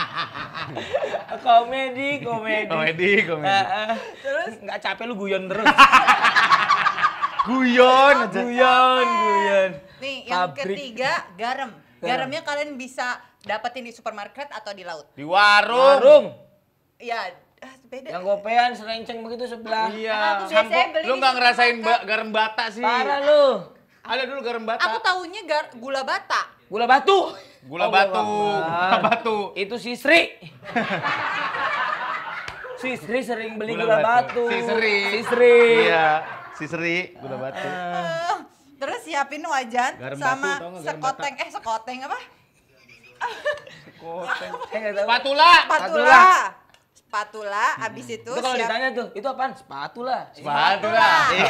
komedi, komedi. Komedi, komedi. Uh, uh, terus nggak capek lu guyon terus. guyon, aja. guyon, guyon. Nih, yang ketiga garam. Eh. Garamnya kalian bisa dapetin di supermarket atau di laut. Di warung. Warung. Iya, beda. Yang gopean serenceng begitu sebelah. Iya. Lu nggak ngerasain garam bata sih. Parah lu. Ada dulu garam bata. Aku tahunya gar gula bata. Gula batu. Gula oh, batu. Gula batu. Itu si Sri. si Sri sering beli gula, gula batu. batu. Si Sri. Si Sri. Iya. Si Sri gula batu. Uh, terus siapin wajan garam sama batu, sekoteng eh sekoteng apa? sekoteng. Patula. Patula. Patula spatula, hmm. abis itu... Itu kalau siap... ditanya tuh, itu apaan? Spatula. Eh, spatula. Iya.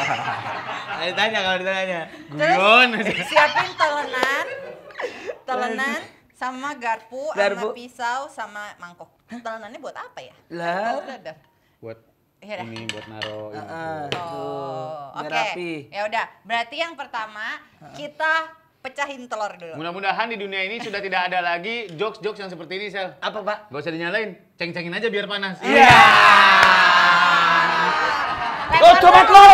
Kalau ditanya, kalau ditanya. Guyon. siapin telenan, telenan, sama garpu, garpu, sama pisau, sama mangkok. Telenannya buat apa ya? Lah. Buat Yaudah. ini buat naro uh, uh, oh, oke okay. ya udah berarti yang pertama uh. kita pecahin telur dulu. Mudah-mudahan di dunia ini sudah tidak ada lagi jokes-jokes yang seperti ini, Sel. Apa, Pak? Gak usah dinyalain. Ceng-cengin aja biar panas. Iya. Yeah. Iya. Lo coba lo.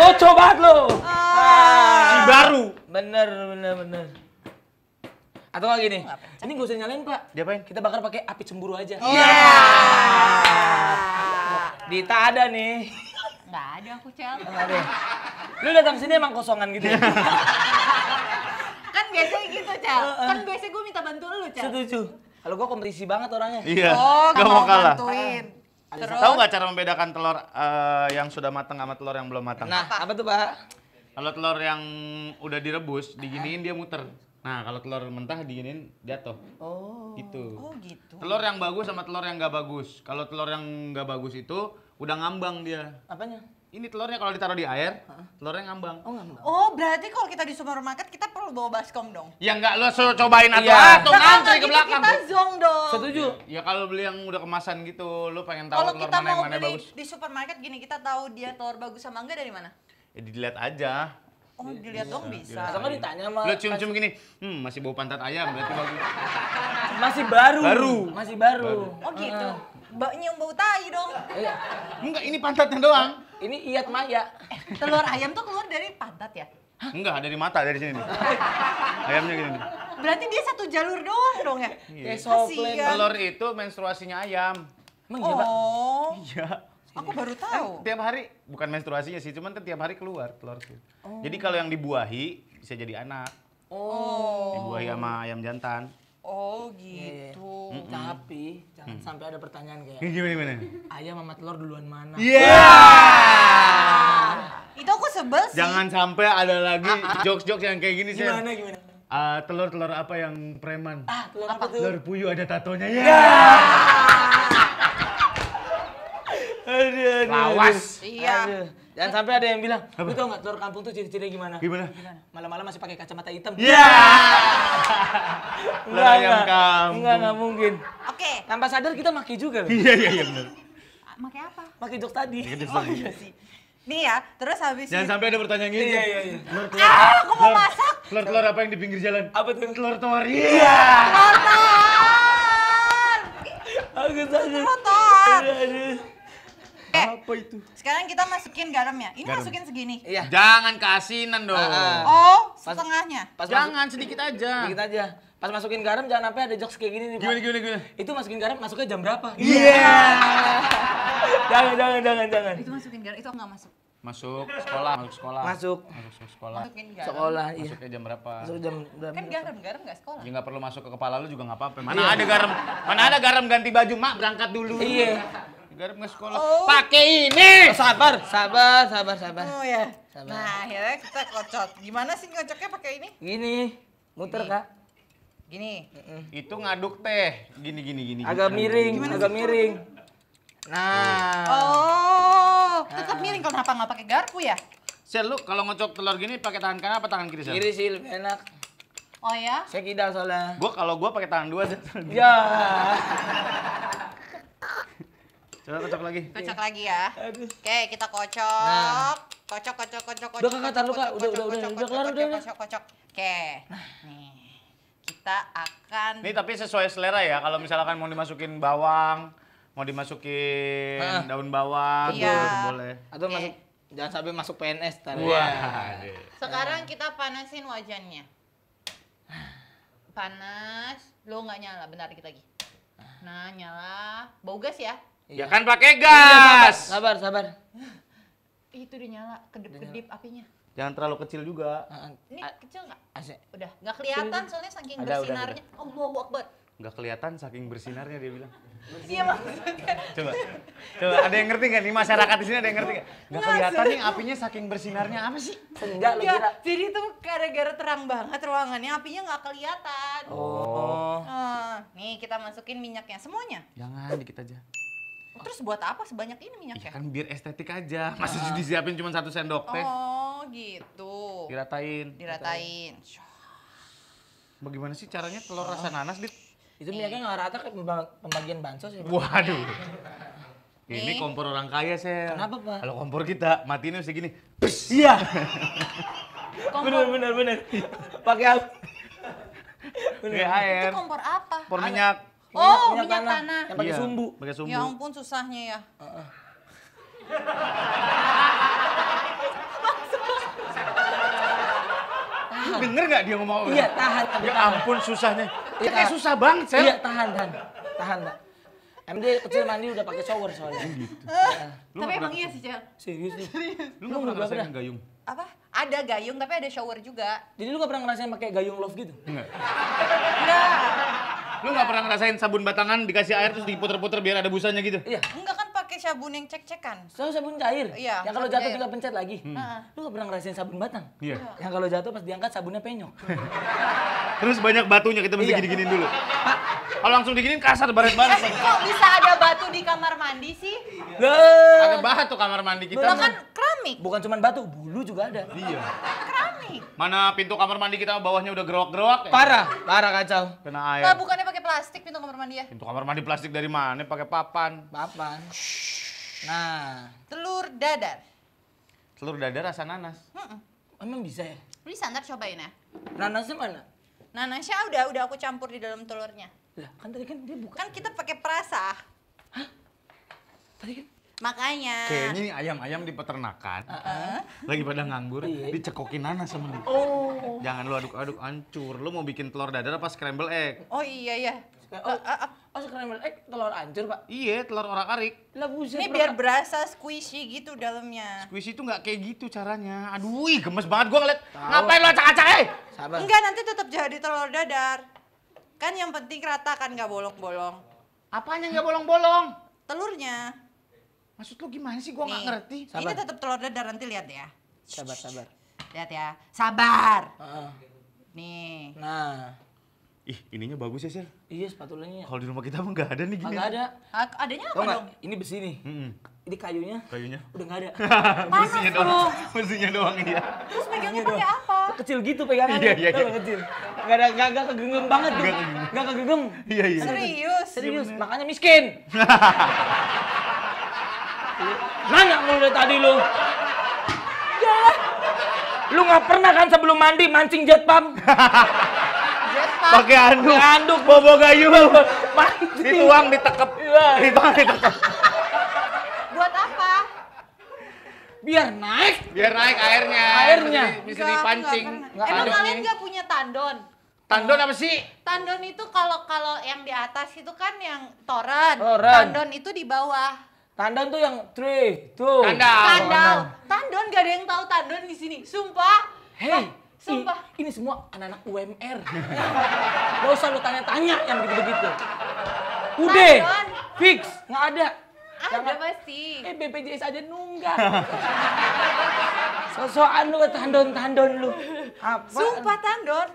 Lo coba lo. Si baru. Bener, bener, bener. Atau gak gini? ini gak usah nyalain, Pak. Diapain? Kita bakar pakai api cemburu aja. Oh. Iya. Yeah. Yeah. Dita ada nih. Nggak ada aku, Cel. Lu datang sini emang kosongan gitu ya? kan biasanya gitu, uh. Kan biasanya gue minta bantu lu, cak Setuju. Kalau gue kompetisi banget orangnya. Iya. Oh, gak, mau kalah. Terus? Tahu nggak cara membedakan telur uh, yang sudah matang sama telur yang belum matang? Nah, apa, tuh, Pak? Kalau telur yang udah direbus, diginiin dia muter. Nah, kalau telur mentah diginiin jatuh. Oh. Gitu. Oh, gitu. Telur yang bagus sama telur yang gak bagus. Kalau telur yang gak bagus itu udah ngambang dia. Apanya? ini telurnya kalau ditaruh di air, huh? telurnya ngambang. Oh, ngambang. Oh, berarti kalau kita di supermarket kita perlu bawa baskom dong. Ya enggak lo so cobain atau iya. atau nah, ngantri ke gitu belakang. Kita zong dong. Setuju. Ya, ya kalau beli yang udah kemasan gitu, lo pengen tahu kalau telur kita mana yang mana beli bagus. Di supermarket gini kita tahu dia telur bagus sama enggak dari mana? Ya dilihat aja. Oh, dilihat dong iya, bisa. Sama ditanya sama Lu cium-cium gini. Hmm, masih bau pantat ayam berarti bagus. masih baru. Baru. Masih baru. baru. Oh gitu. Uh. Ah. Bau nyium bau tai dong. Iya. Enggak, ini pantatnya doang. Ini iat maya. Eh, telur ayam tuh keluar dari pantat ya? Hah? Enggak, dari mata, dari sini nih. Ayamnya gini nih. Berarti dia satu jalur doang dong ya? Iya. Yeah. Iya. Telur itu menstruasinya ayam. Emang iya, Oh. Iya. Aku baru eh, tahu. Eh, tiap hari, bukan menstruasinya sih, cuman kan tiap hari keluar telur tuh. Oh. Jadi kalau yang dibuahi, bisa jadi anak. Oh. Dibuahi sama ayam jantan. Oh iya. gitu. Mm -mm. Tapi jangan mm. sampai ada pertanyaan kayak. Gimana gimana? Ayam mama telur duluan mana? Iya. Yeah! Yeah! Itu aku sebel sih. Jangan sampai ada lagi ah, ah, ah. jokes-jokes yang kayak gini sih. Gimana gimana? Uh, telur-telur apa yang preman? Ah, telur apa, tuh? Telur puyuh ada tatonya. Ya. Yeah! yeah! aduh, aduh, Lawas. Iya. Aduh. Jangan sampai ada yang bilang, lu tau gak telur kampung tuh ciri-cirinya gimana? Gimana? Malam-malam masih pakai kacamata hitam. Iya! Yeah! Iya. enggak, enggak. Kampung. Enggak, enggak mungkin. Oke. Okay. Tanpa sadar kita maki juga. Iya, iya, iya benar. Maki apa? Maki jok tadi. Oh, iya sih. Nih ya, terus habis Jangan sampai ada pertanyaan gini. Iya, iya, iya. ah, aku mau telur, masak. Telur-telur apa yang di pinggir jalan? Apa tuh? Telur tawar. Iya. Yeah! Telur tawar. Aku takut. Telur tawar. Apa itu? Sekarang kita masukin garamnya. Ini Garam. masukin segini. Iya. Jangan keasinan dong. Uh, oh, setengahnya. Pas, pas jangan masuk, sedikit aja. Sedikit aja. Pas masukin garam jangan sampai ada jokes kayak gini nih. Gimana gimana gimana? Itu masukin garam masuknya jam berapa? Iya. Yeah. jangan jangan jangan jangan. Itu masukin garam itu enggak masuk masuk sekolah masuk sekolah masuk masuk sekolah Masukin garam. sekolah iya. masuknya jam berapa masuk jam kan berapa kan garam garam nggak sekolah ya nggak perlu masuk ke kepala lu juga nggak apa-apa mana iya. ada garam mana ada garam ganti baju mak berangkat dulu iya Garap nggak sekolah. Oh. Pakai ini. Oh, sabar, sabar, sabar, sabar. Oh ya. Sabar. Nah akhirnya kita kocot. Gimana sih ngocoknya pakai ini? Gini, muter gini. kak. Gini. Mm -mm. Itu ngaduk teh. Gini, gini, gini. Agak gini. miring, Gimana agak miring. Nah. Oh, tetap ah. miring kalau kenapa nggak pakai garpu ya? Sel, lu kalau ngocok telur gini pakai tangan kanan apa tangan kiri, Sel? Kiri sih lebih enak. Oh ya? Saya kidal soalnya. Gua kalau gua pakai tangan dua aja. Ya. Coba kocok lagi. Kocok lagi ya. Oke, kita kocok. Kocok, kocok, kocok, kocok. Udah kata taruh kak, udah, udah, udah, udah kelar, udah. Kocok, kocok. Oke, nih. Kita akan... Nih tapi sesuai selera ya, kalau misalkan mau dimasukin bawang, mau dimasukin daun bawang, iya. boleh. Atau masuk, jangan sampai masuk PNS tadi. Wah. Sekarang kita panasin wajannya. Panas, lo nggak nyala, bentar dikit lagi. Nah, nyala. Bau gas ya? Iya. Ya kan pakai gas. Iya, sabar, sabar. Itu dinyala kedip-kedip apinya. Jangan terlalu kecil juga. Ini kecil nggak? Udah, nggak kelihatan soalnya saking ada, bersinarnya. Udah, udah. buah oh, Akbar. Nggak kelihatan saking bersinarnya dia bilang. Iya maksudnya. Coba, coba ada yang ngerti nggak nih masyarakat di sini ada yang ngerti nggak? Nggak kelihatan nih apinya saking bersinarnya apa sih? Enggak lo iya, kira. Jadi tuh gara-gara terang banget ruangannya apinya nggak kelihatan. Oh. oh. Nih kita masukin minyaknya semuanya. Jangan dikit aja. Terus buat apa sebanyak ini minyaknya? Ya kan biar estetik aja. Masih disiapin cuma satu sendok teh. Oh, gitu. Diratain. Diratain. Bagaimana sih caranya telur rasa nanas, Dit? Itu minyaknya nggak rata ke kan, pembagian bansos ya? Waduh. Ini kompor orang kaya, saya. Kenapa, Pak? Kalau kompor kita, matiinnya mesti gini. Iya. bener, bener, bener. Pakai apa? Itu kompor apa? Kompor minyak. Iya, oh, minyak, minyak, tanah. tanah. Yang pakai iya, sumbu. Pakai sumbu. Ya ampun susahnya ya. Uh -uh. tahan. Denger nggak dia ngomong? Iya tahan. Ya ampun susahnya. Ya, kayak susah banget sel. Iya tahan tahan tahan pak. MD kecil mandi udah pakai shower soalnya. Iya, gitu. Uh, lu tapi emang iya sih Cel. Serius nih. Lu enggak pernah ngerasain gayung? Apa? Ada gayung tapi ada shower juga. Jadi lu enggak pernah ngerasain pakai gayung love gitu? Enggak. Enggak. Lu gak pernah ngerasain sabun batangan dikasih air terus diputer-puter biar ada busanya gitu? Iya. Enggak kan pakai sabun yang cek-cekan. selalu sabun cair. Iya. Yang kalau jatuh tinggal pencet lagi. Hmm. Lu gak pernah ngerasain sabun batang? Iya. Yang kalau jatuh pas diangkat sabunnya penyok. terus banyak batunya kita mesti iya. gini-giniin dulu. Pak, kalau langsung diginin kasar baret-baret. Eh, kok bisa ada batu di kamar mandi sih? Iya. Ada batu kamar mandi kita. Bukan keramik. Bukan cuma batu, bulu juga ada. Iya. Keramik. Mana pintu kamar mandi kita bawahnya udah gerowak-gerowak ya? Parah, parah kacau. Kena air. Nah, bukannya pakai plastik pintu kamar mandi ya? Pintu kamar mandi plastik dari mana? Pakai papan. Papan. Nah, telur dadar. Telur dadar rasa nanas. Mm -mm. Emang bisa ya? Bisa, ntar cobain ya. Nanasnya mana? Nanasnya udah udah aku campur di dalam telurnya. Lah, kan tadi kan dia bukan. Kan kita pakai perasa. Hah? Tadi kan Makanya. Kayaknya ini ayam-ayam di peternakan. Uh -uh. Lagi pada nganggur, Iyi. Iya. dicekokin nanas sama dia. Oh. Jangan lu aduk-aduk hancur. Lu mau bikin telur dadar apa scramble egg? Oh iya iya. Oh, ah, ah. oh, scramble egg telur hancur, Pak? Iya, telur orang arik Lah buset. Ini biar berasa squishy gitu dalamnya. Squishy itu nggak kayak gitu caranya. Aduh, gemes banget gua ngeliat. Ngapain lo acak-acak, eh? Sabar. Enggak, nanti tetap jadi telur dadar. Kan yang penting rata kan nggak bolong-bolong. Apanya nggak bolong-bolong? Telurnya. Maksud lu gimana sih? Gua nggak ngerti. Sabar. Ini tetap telur dadar nanti lihat ya. Sabar, sabar. Lihat ya. Sabar. Uh-uh. Nih. Nah. Ih, ininya bagus ya, Sir. Iya, sepatulanya. Kalau di rumah kita mah nggak ada nih gini. Nggak ada. adanya apa dong? Ini besi nih. -hmm. Ini kayunya. Kayunya. Udah nggak ada. Panas besinya doang. Besinya doang ya. Terus megangnya pakai apa? kecil gitu pegangan. Iya, iya, iya. kecil. Enggak ada enggak enggak kegenggam banget tuh. Gitu. Enggak kegenggam. Iya, iya, iya. Serius. Serius, iya, makanya miskin. Nanya mulu dari tadi lu. Jalan. Lu nggak pernah kan sebelum mandi mancing jet pump? Pakai anduk. anduk bobo gayu. Mancing. Dituang ditekep. Iya. Dituang ditekep. biar naik biar naik airnya airnya bisa dipancing enggak, emang kalian nggak punya tandon Tandon apa sih? Tandon itu kalau kalau yang di atas itu kan yang toren. Tandon itu di bawah. Tandon tuh yang three, two. Tandal. Tandal. Tandon gak ada yang tahu tandon di sini. Sumpah. Hei. Nah, Sumpah. I, ini semua anak-anak UMR. Gak usah lu tanya-tanya yang begitu begitu Udah, fix, nggak ada. Ada pasti. Eh BPJS aja nunggak. Sosokan lu tandon-tandon lu. Apa? Sumpah tandon.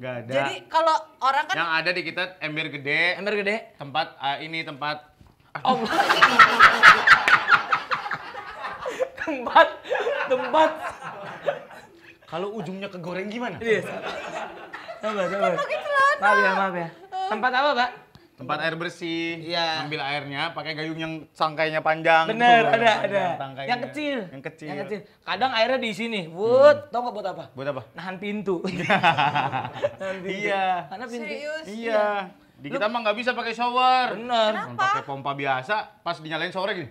Gak ada. Jadi kalau orang kan yang ada di kita ember gede. Ember gede. Tempat uh, ini tempat Oh. tempat tempat kalau ujungnya kegoreng gimana? Iya. Yes. Coba, coba. celana. Maaf ya, maaf ya. Eh. Tempat apa, Pak? tempat iya. air bersih, iya. ambil airnya pakai gayung yang cangkainya panjang. Bener, ada panjang, ada. Yang kecil. Yang kecil. Yang kecil. Kadang airnya di sini, buat, hmm. tau gak buat apa? Buat apa? Nahan pintu. Iya. Karena pintu. Serius? Iya. iya. Di kita Lu... mah nggak bisa pakai shower. Bener. Pakai pompa biasa, pas dinyalain sore gini.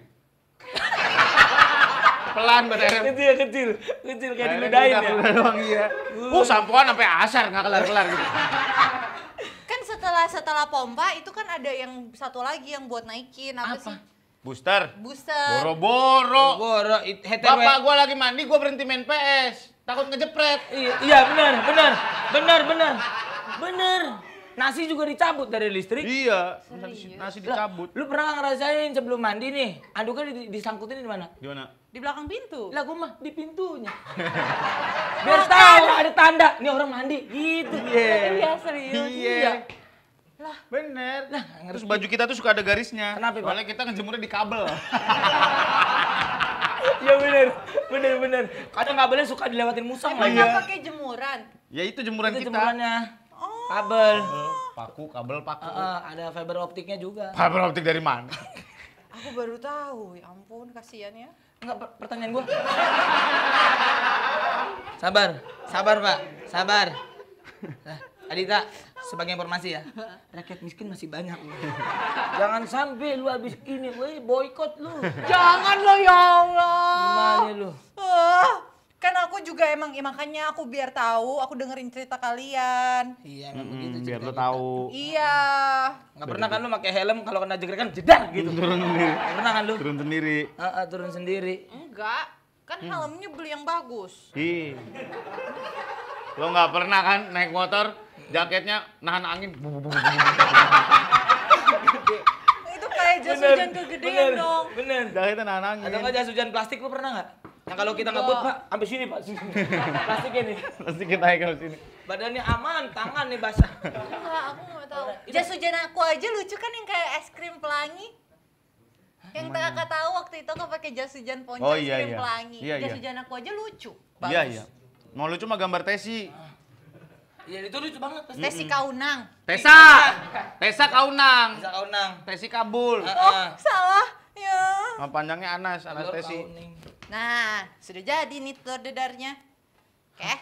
pelan buat airnya. Kecil, kecil. Kecil kayak diludahin ya. Doang, iya. Uh, sampoan sampai asar nggak kelar-kelar gitu setelah setelah pompa itu kan ada yang satu lagi yang buat naikin apa, apa? sih? Booster. Booster. Boro-boro. Boro. Bapak gue lagi mandi, gue berhenti main PS. Takut ngejepret. Iya, iya benar, benar, benar, benar, benar. Nasi juga dicabut dari listrik. Iya, nasi, dicabut. lu pernah ngerasain sebelum mandi nih? aduh kan disangkutin di mana? Di mana? Di belakang pintu. Lah gua mah di pintunya. Biar tahu ada tanda, nih orang mandi gitu. Iya, iya serius. Iya. iya. Lah. Bener. Nah, Terus baju kita tuh suka ada garisnya. Kenapa, Soalnya kita ngejemurnya di kabel. Iya bener, bener bener. Kadang kabelnya suka dilewatin musang lah ya. pakai jemuran? Ya itu jemuran itu kita. Jemurannya. Oh. Kabel. Eh, paku, kabel paku. Uh, uh, ada fiber optiknya juga. Fiber optik dari mana? Aku baru tahu, ya ampun kasihan ya. Enggak, pertanyaan gua. sabar, sabar Pak, sabar. Nah, Adita, sebagai informasi ya, rakyat miskin masih banyak. Jangan sampai lu habis ini, woi boykot lu. Jangan lo ya Allah. Gimana lu? Uh, kan aku juga emang, ya makanya aku biar tahu, aku dengerin cerita kalian. Iya, emang mm, begitu Biar lu tahu. Gitu. Iya. Gak pernah kan lu pakai helm kalau kena jegrek kan jedar gitu. Turun sendiri. Gak pernah kan lu? Turun sendiri. Uh, uh, turun sendiri. Enggak, kan hmm. helmnya beli yang bagus. Ih. Lo nggak pernah kan naik motor jaketnya nahan angin. Itu kayak jas hujan kegedean dong. Bener. Jaketnya nahan angin. Ada nggak jas hujan plastik lu pernah nggak? Yang kalau kita ngebut, Pak, sampai sini, Pak. plastik Plastiknya nih. kita naik ke sini. Badannya aman, tangan nih basah. Enggak, aku nggak tahu. Jas hujan aku aja lucu kan yang kayak es krim pelangi. Yang tak kata tahu waktu itu aku pakai jas hujan ponco oh, iya, es krim iya. pelangi. Iya, jas iya. hujan aku aja lucu. Bagus. Iya, iya. Mau lucu mah gambar Tesi. Ah. Iya itu lucu banget. -hmm. Tesi Kaunang. Tesa. Tesa Kaunang. Tesa Kaunang. Tesi Kabul. Ah, oh, uh, salah. Ya. Nama panjangnya Anas, Anas Lalu Tesi. Kauning. Nah, sudah jadi nih telur dadarnya. Oke.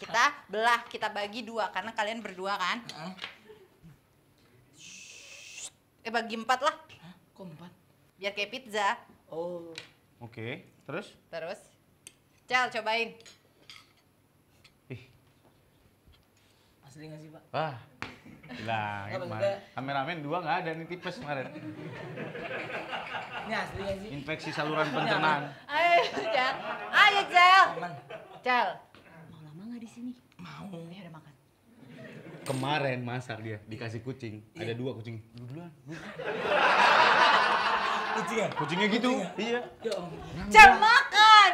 Kita belah, kita bagi dua karena kalian berdua kan. Huh? Eh bagi empat lah. Hah? Kok empat? Biar kayak pizza. Oh. Oke, okay. terus? Terus. Cel, cobain. sering nggak sih pak? Wah, gila. Kameramen dua nggak ada nih tipes kemarin. Ini asli nggak sih? Infeksi saluran pencernaan. Ayo Cel, ayo Cel. Cel, mau lama nggak di sini? Mau. Ya udah makan. Kemarin masak dia dikasih kucing, iya. ada dua kucing. Duluan. Kucingnya? Kucingnya gitu. Ya? Iya. Ya Cel makan.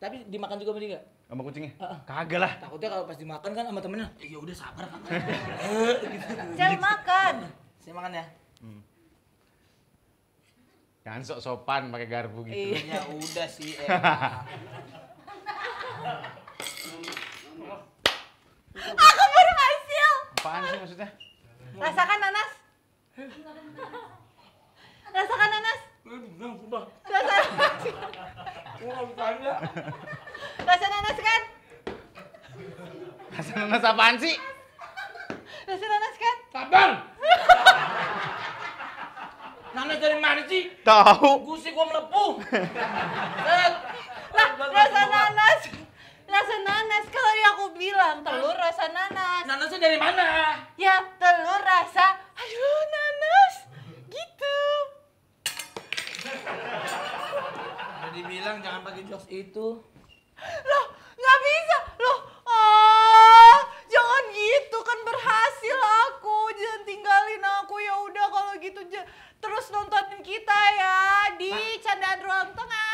Tapi dimakan juga mending. nggak? sama kucingnya? Uh, Kagak lah. Takutnya kalau pas dimakan kan sama temennya, iya udah sabar kan. saya eh, gitu. makan. Saya makan ya. Hmm. Jangan sok sopan pakai garpu gitu. Iya ya udah sih. Eh. Aku baru hasil. Apaan sih maksudnya? Rasakan nanas. Rasakan nanas. Rasa nanas kan? Rasa nanas apaan sih? Rasa nanas kan? Sabar! nanas dari mana sih? Tahu. Gusi gua melepuh. lah, rasa nanas. Rasa nanas. Kalau dia aku bilang telur rasa nanas. Nanasnya dari mana? Ya, telur rasa. Aduh, nanas. Gitu. Udah dibilang jangan pakai jokes itu. Loh, nggak bisa. Loh, oh, jangan gitu kan berhasil aku. Jangan tinggalin aku ya udah kalau gitu terus nontonin kita ya di Candaan Ruang Tengah.